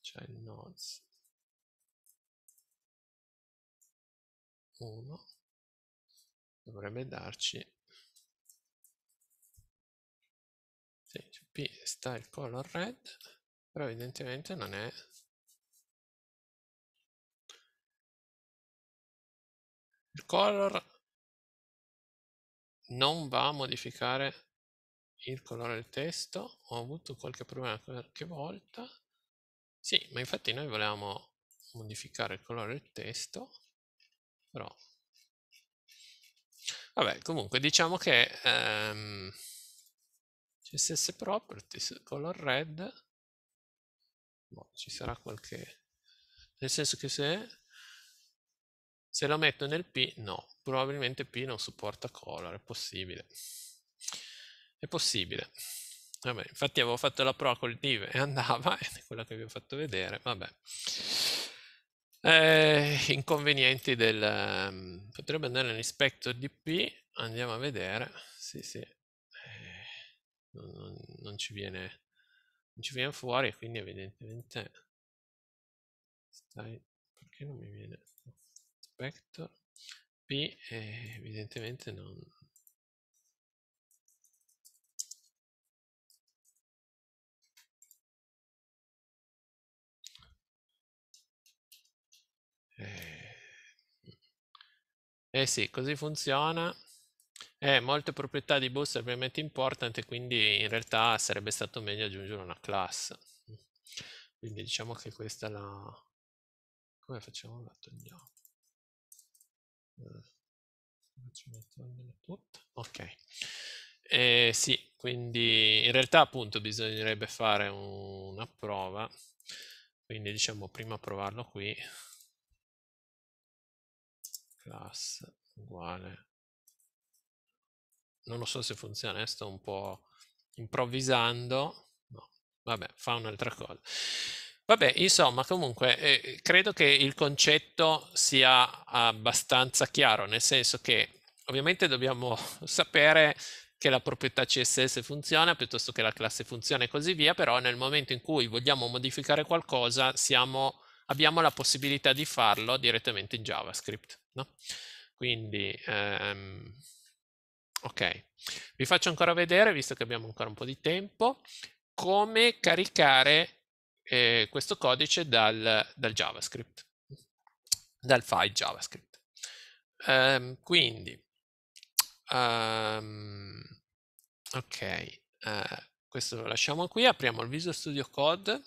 c'è il nodes 1 dovrebbe darci sì, p sta il color red però evidentemente non è Il color non va a modificare il colore del testo. Ho avuto qualche problema qualche volta. Sì, ma infatti noi volevamo modificare il colore del testo, però... Vabbè, comunque diciamo che ehm, CSS Properties, color red, boh, ci sarà qualche... Nel senso che se se lo metto nel P, no. Probabilmente P non supporta color, è possibile. È possibile. Vabbè, infatti avevo fatto la prova col div e andava, è quella che vi ho fatto vedere, vabbè. Eh, inconvenienti del... Ehm, potrebbe andare nell'inspector di P, andiamo a vedere. Sì, sì. Eh, non, non, non, ci viene, non ci viene fuori, quindi evidentemente... Stai... perché non mi viene vector p eh, evidentemente non, eh, eh sì, così funziona. Eh, molte proprietà di boost are veramente important quindi in realtà sarebbe stato meglio aggiungere una class. Quindi diciamo che questa la... come facciamo? La togliamo ok eh, sì quindi in realtà appunto bisognerebbe fare una prova quindi diciamo prima provarlo qui class uguale non lo so se funziona eh, sto un po' improvvisando no vabbè fa un'altra cosa Vabbè, insomma, comunque eh, credo che il concetto sia abbastanza chiaro, nel senso che ovviamente dobbiamo sapere che la proprietà CSS funziona piuttosto che la classe funziona e così via, però nel momento in cui vogliamo modificare qualcosa siamo, abbiamo la possibilità di farlo direttamente in JavaScript. No? Quindi, ehm, ok, vi faccio ancora vedere, visto che abbiamo ancora un po' di tempo, come caricare eh, questo codice dal, dal, JavaScript, dal file JavaScript. Um, quindi, um, ok, uh, questo lo lasciamo qui, apriamo il Visual Studio Code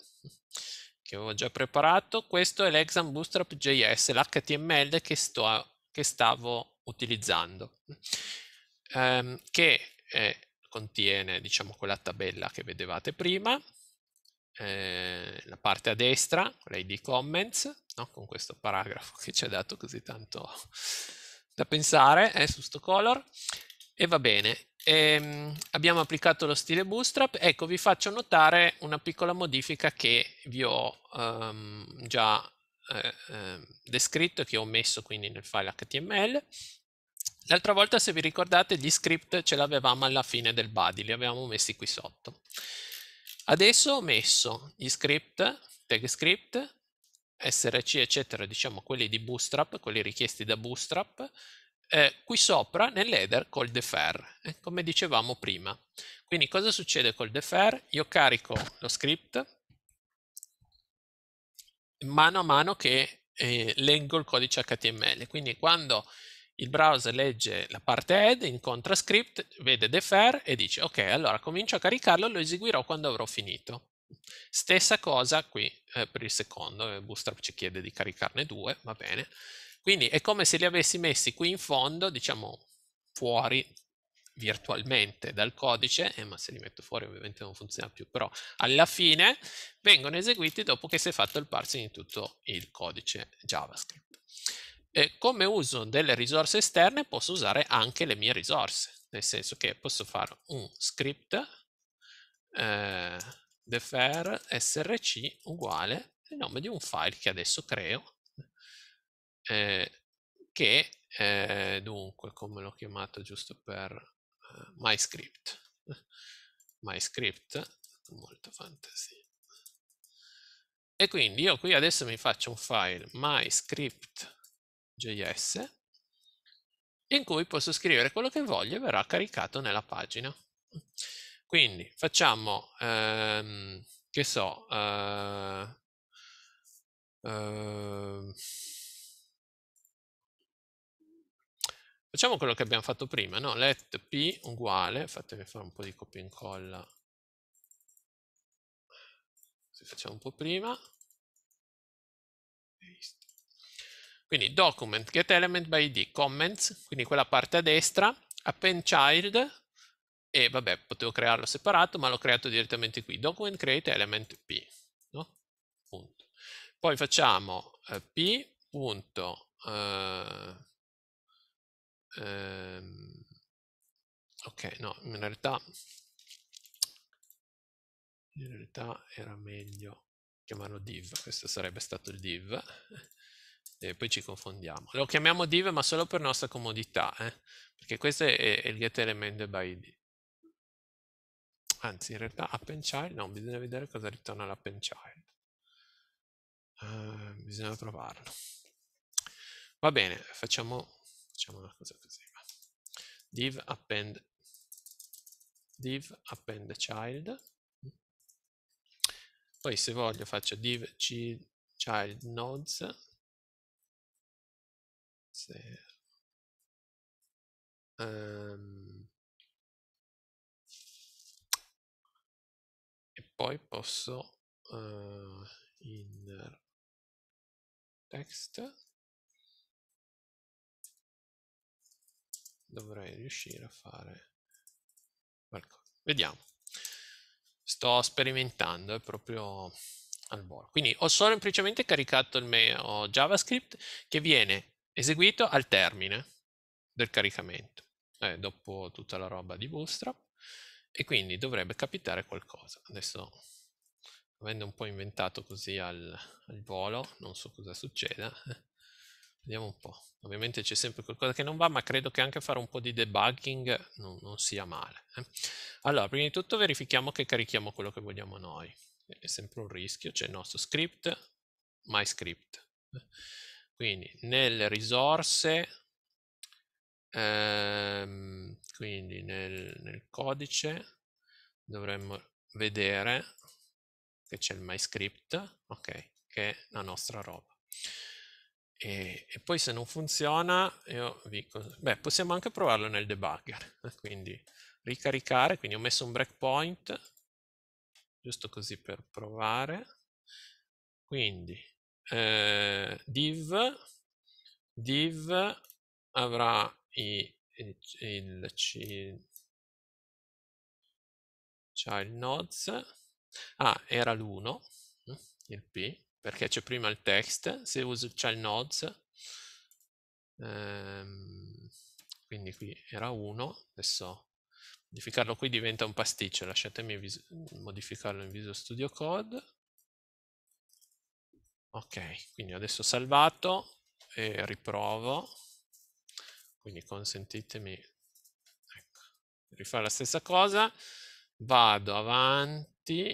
che avevo già preparato, questo è l'exam bootstrap.js, l'HTML che, sto, che stavo utilizzando, um, che eh, contiene diciamo quella tabella che vedevate prima, eh, la parte a destra, quella di comments, no? con questo paragrafo che ci ha dato così tanto da pensare eh, su sto color, e va bene. E, ehm, abbiamo applicato lo stile Bootstrap, ecco vi faccio notare una piccola modifica che vi ho ehm, già eh, ehm, descritto che ho messo quindi nel file HTML, L'altra volta, se vi ricordate, gli script ce l'avevamo alla fine del body, li avevamo messi qui sotto. Adesso ho messo gli script, tag script, src eccetera, diciamo quelli di Bootstrap, quelli richiesti da Bootstrap, eh, qui sopra nell'header col defer, eh, come dicevamo prima. Quindi cosa succede col defer? Io carico lo script mano a mano che eh, leggo il codice HTML, quindi quando il browser legge la parte head, incontra script, vede defer e dice ok, allora comincio a caricarlo, lo eseguirò quando avrò finito. Stessa cosa qui eh, per il secondo, eh, Bootstrap ci chiede di caricarne due, va bene. Quindi è come se li avessi messi qui in fondo, diciamo fuori virtualmente dal codice, eh, ma se li metto fuori ovviamente non funziona più, però alla fine vengono eseguiti dopo che si è fatto il parsing di tutto il codice JavaScript. E come uso delle risorse esterne posso usare anche le mie risorse, nel senso che posso fare un script eh, defer src uguale il nome di un file che adesso creo, eh, che eh, dunque come l'ho chiamato giusto per eh, myscript, myscript, molto fantasia. E quindi io qui adesso mi faccio un file myscript JS in cui posso scrivere quello che voglio e verrà caricato nella pagina. Quindi facciamo, ehm, che so, eh, eh, facciamo quello che abbiamo fatto prima, no? let p uguale, fatemi fare un po' di copia e incolla, si facciamo un po' prima, Quindi document get element by id comments, quindi quella parte a destra, append child, e vabbè potevo crearlo separato ma l'ho creato direttamente qui, document create element p. No? Punto. Poi facciamo eh, p. Punto, eh, ehm, ok, no, in realtà, in realtà era meglio chiamarlo div, questo sarebbe stato il div e poi ci confondiamo. Lo chiamiamo div ma solo per nostra comodità, eh? perché questo è, è il get element by id. Anzi, in realtà append child, no, bisogna vedere cosa ritorna l'append child. Uh, ah, bisogna provarlo. Va bene, facciamo, facciamo una cosa così. Div append, div append child. Poi se voglio faccio div child nodes Zero. Um, e poi posso uh, in text dovrei riuscire a fare qualcosa. Vediamo. Sto sperimentando, è proprio al volo. Quindi ho semplicemente caricato il mio JavaScript che viene eseguito al termine del caricamento, eh, dopo tutta la roba di Bootstrap, e quindi dovrebbe capitare qualcosa. Adesso, avendo un po' inventato così al, al volo, non so cosa succeda, vediamo un po'. Ovviamente c'è sempre qualcosa che non va, ma credo che anche fare un po' di debugging non, non sia male. Eh. Allora, prima di tutto verifichiamo che carichiamo quello che vogliamo noi. È sempre un rischio, c'è il nostro script, my script. Eh. Quindi nelle risorse, ehm, quindi nel, nel codice dovremmo vedere che c'è il MyScript, ok, che è la nostra roba. E, e, poi se non funziona, io vi beh, possiamo anche provarlo nel debugger, quindi ricaricare, quindi ho messo un breakpoint, giusto così per provare, quindi eh, div, div avrà i, il, il, il child nodes, ah era l'1, mm, il p, perché c'è prima il text, se uso il child nodes, ehm, quindi qui era 1, adesso modificarlo qui diventa un pasticcio, lasciatemi modificarlo in Visual Studio Code, Ok, quindi adesso ho salvato e riprovo. Quindi consentitemi ecco, di rifare la stessa cosa. Vado avanti,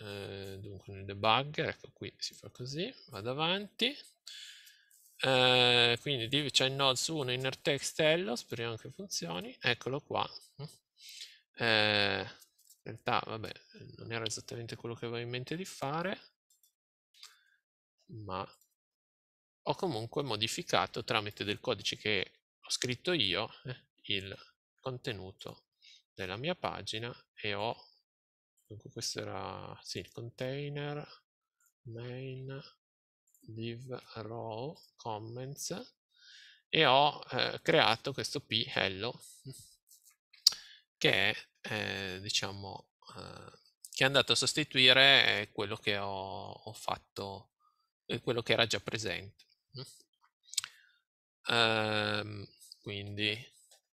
eh, dunque nel debugger, ecco qui si fa così, vado avanti. Eh, quindi c'è cioè il nodes 1 inner textello, speriamo che funzioni. Eccolo qua. Eh, in realtà, vabbè, non era esattamente quello che avevo in mente di fare ma ho comunque modificato tramite del codice che ho scritto io eh, il contenuto della mia pagina e ho dunque questo era sì, il container main div row comments e ho eh, creato questo p hello che è eh, diciamo eh, che è andato a sostituire eh, quello che ho, ho fatto quello che era già presente. Um, quindi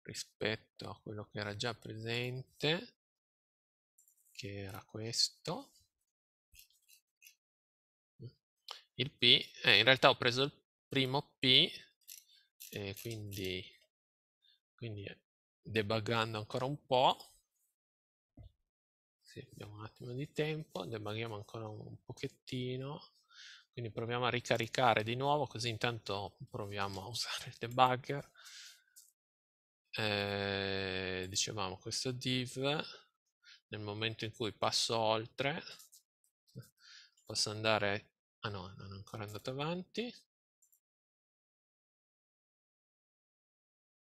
rispetto a quello che era già presente, che era questo, mm, il P, eh, in realtà ho preso il primo P, e quindi, quindi debuggando ancora un po', sì, abbiamo un attimo di tempo, debughiamo ancora un pochettino, quindi proviamo a ricaricare di nuovo, così intanto proviamo a usare il debugger. Eh, dicevamo questo div, nel momento in cui passo oltre, posso andare... Ah no, non è ancora andato avanti.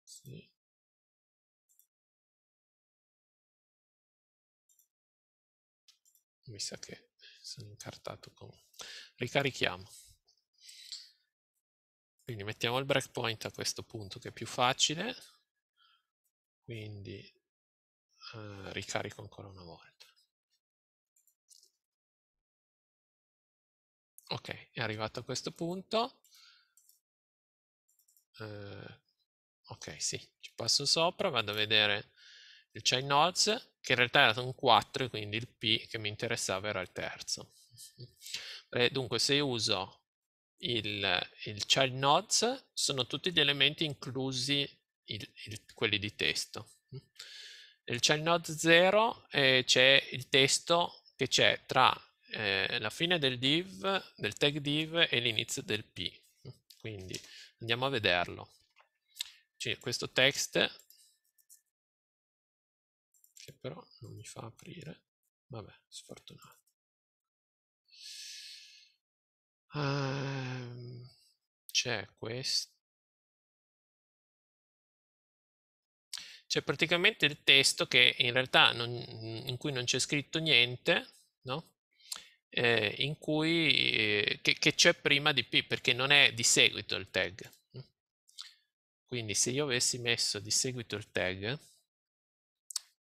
Sì. mi sa che sono incartato con... Ricarichiamo. Quindi mettiamo il breakpoint a questo punto che è più facile, quindi eh, ricarico ancora una volta. Ok, è arrivato a questo punto. Eh, ok, sì, ci passo sopra, vado a vedere il chain nodes che in realtà sono 4 quindi il P che mi interessava era il terzo. dunque se uso il, il, child nodes sono tutti gli elementi inclusi il, il, quelli di testo. Nel child node 0 eh, c'è il testo che c'è tra eh, la fine del div, del tag div e l'inizio del P. Quindi andiamo a vederlo. C'è questo text che però non mi fa aprire. Vabbè, sfortunato. Um, c'è questo. C'è praticamente il testo che in realtà non, in cui non c'è scritto niente, no? Eh, in cui, eh, che c'è prima di P perché non è di seguito il tag. Quindi se io avessi messo di seguito il tag,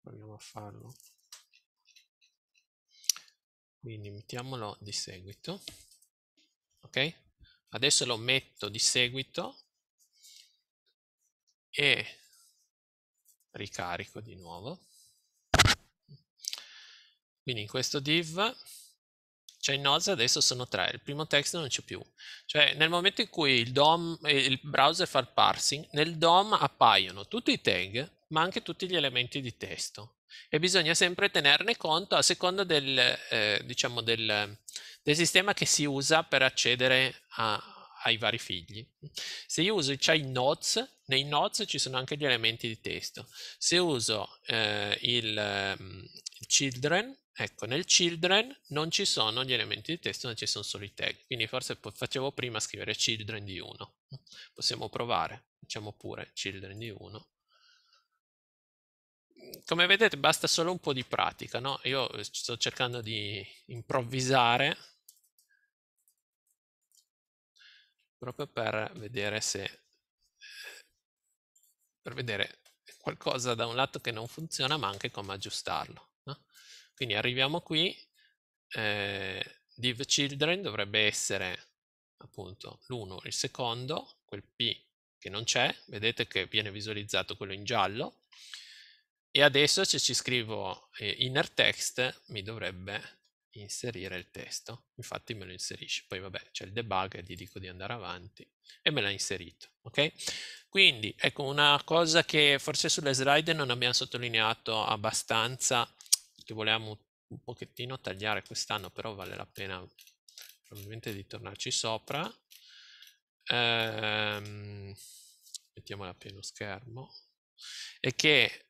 proviamo a farlo quindi mettiamolo di seguito ok adesso lo metto di seguito e ricarico di nuovo quindi in questo div cioè i nodes adesso sono tre, il primo text non c'è più. Cioè nel momento in cui il, DOM, eh, il browser fa il parsing, nel DOM appaiono tutti i tag ma anche tutti gli elementi di testo e bisogna sempre tenerne conto a seconda del, eh, diciamo del, del sistema che si usa per accedere a, ai vari figli. Se io uso cioè, i nodes, nei nodes ci sono anche gli elementi di testo. Se uso eh, il, il mm, children, Ecco, nel children non ci sono gli elementi di testo, ma ci sono solo i tag, quindi forse facevo prima scrivere children di 1. Possiamo provare, facciamo pure children di 1 come vedete basta solo un po' di pratica, no? Io sto cercando di improvvisare proprio per vedere se per vedere qualcosa da un lato che non funziona ma anche come aggiustarlo. No? Quindi arriviamo qui, eh, div children dovrebbe essere appunto l'uno, il secondo, quel P che non c'è, vedete che viene visualizzato quello in giallo, e adesso se ci scrivo eh, inner text mi dovrebbe inserire il testo infatti me lo inserisce poi vabbè c'è il debug e gli dico di andare avanti e me l'ha inserito ok quindi ecco una cosa che forse sulle slide non abbiamo sottolineato abbastanza che volevamo un pochettino tagliare quest'anno però vale la pena probabilmente di tornarci sopra ehm, mettiamola a pieno schermo e che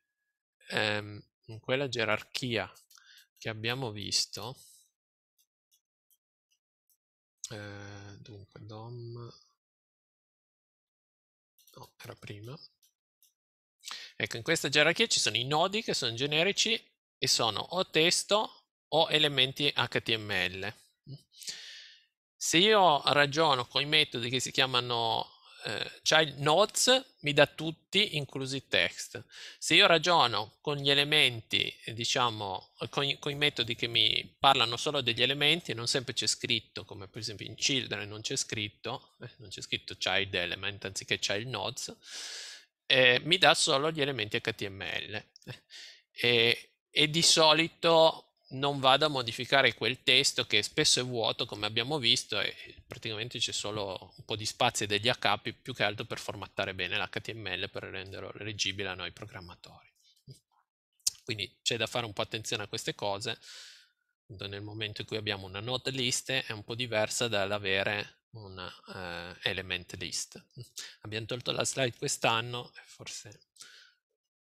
ehm, in quella gerarchia che abbiamo visto, eh, dunque DOM, no, era prima, ecco in questa gerarchia ci sono i nodi che sono generici e sono o testo o elementi HTML. Se io ragiono con i metodi che si chiamano eh, child nodes mi dà tutti inclusi i text. Se io ragiono con gli elementi, eh, diciamo, con, eh, con, i metodi che mi parlano solo degli elementi, non sempre c'è scritto, come per esempio in children non c'è scritto, eh, non c'è scritto child element anziché child nodes, eh, mi dà solo gli elementi HTML. Eh, e, e di solito non vada a modificare quel testo che spesso è vuoto, come abbiamo visto, e praticamente c'è solo un po' di spazio e degli AKP più che altro per formattare bene l'HTML per renderlo leggibile a noi programmatori. Quindi c'è da fare un po' attenzione a queste cose. Nel momento in cui abbiamo una node list è un po' diversa dall'avere un uh, element list. Abbiamo tolto la slide quest'anno e forse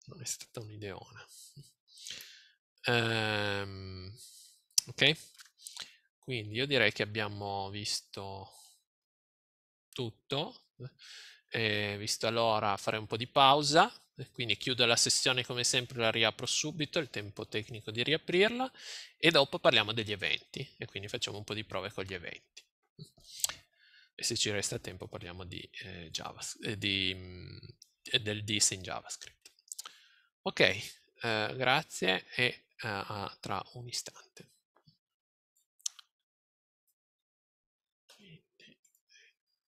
non è stata un'ideona. Um, ok? Quindi io direi che abbiamo visto tutto. E visto l'ora farei un po' di pausa, quindi chiudo la sessione come sempre, la riapro subito, il tempo tecnico di riaprirla e dopo parliamo degli eventi e quindi facciamo un po' di prove con gli eventi. E se ci resta tempo parliamo di, eh, Java, eh, di, mm, eh, del DIS in JavaScript. Ok, eh, grazie e uh, tra un istante.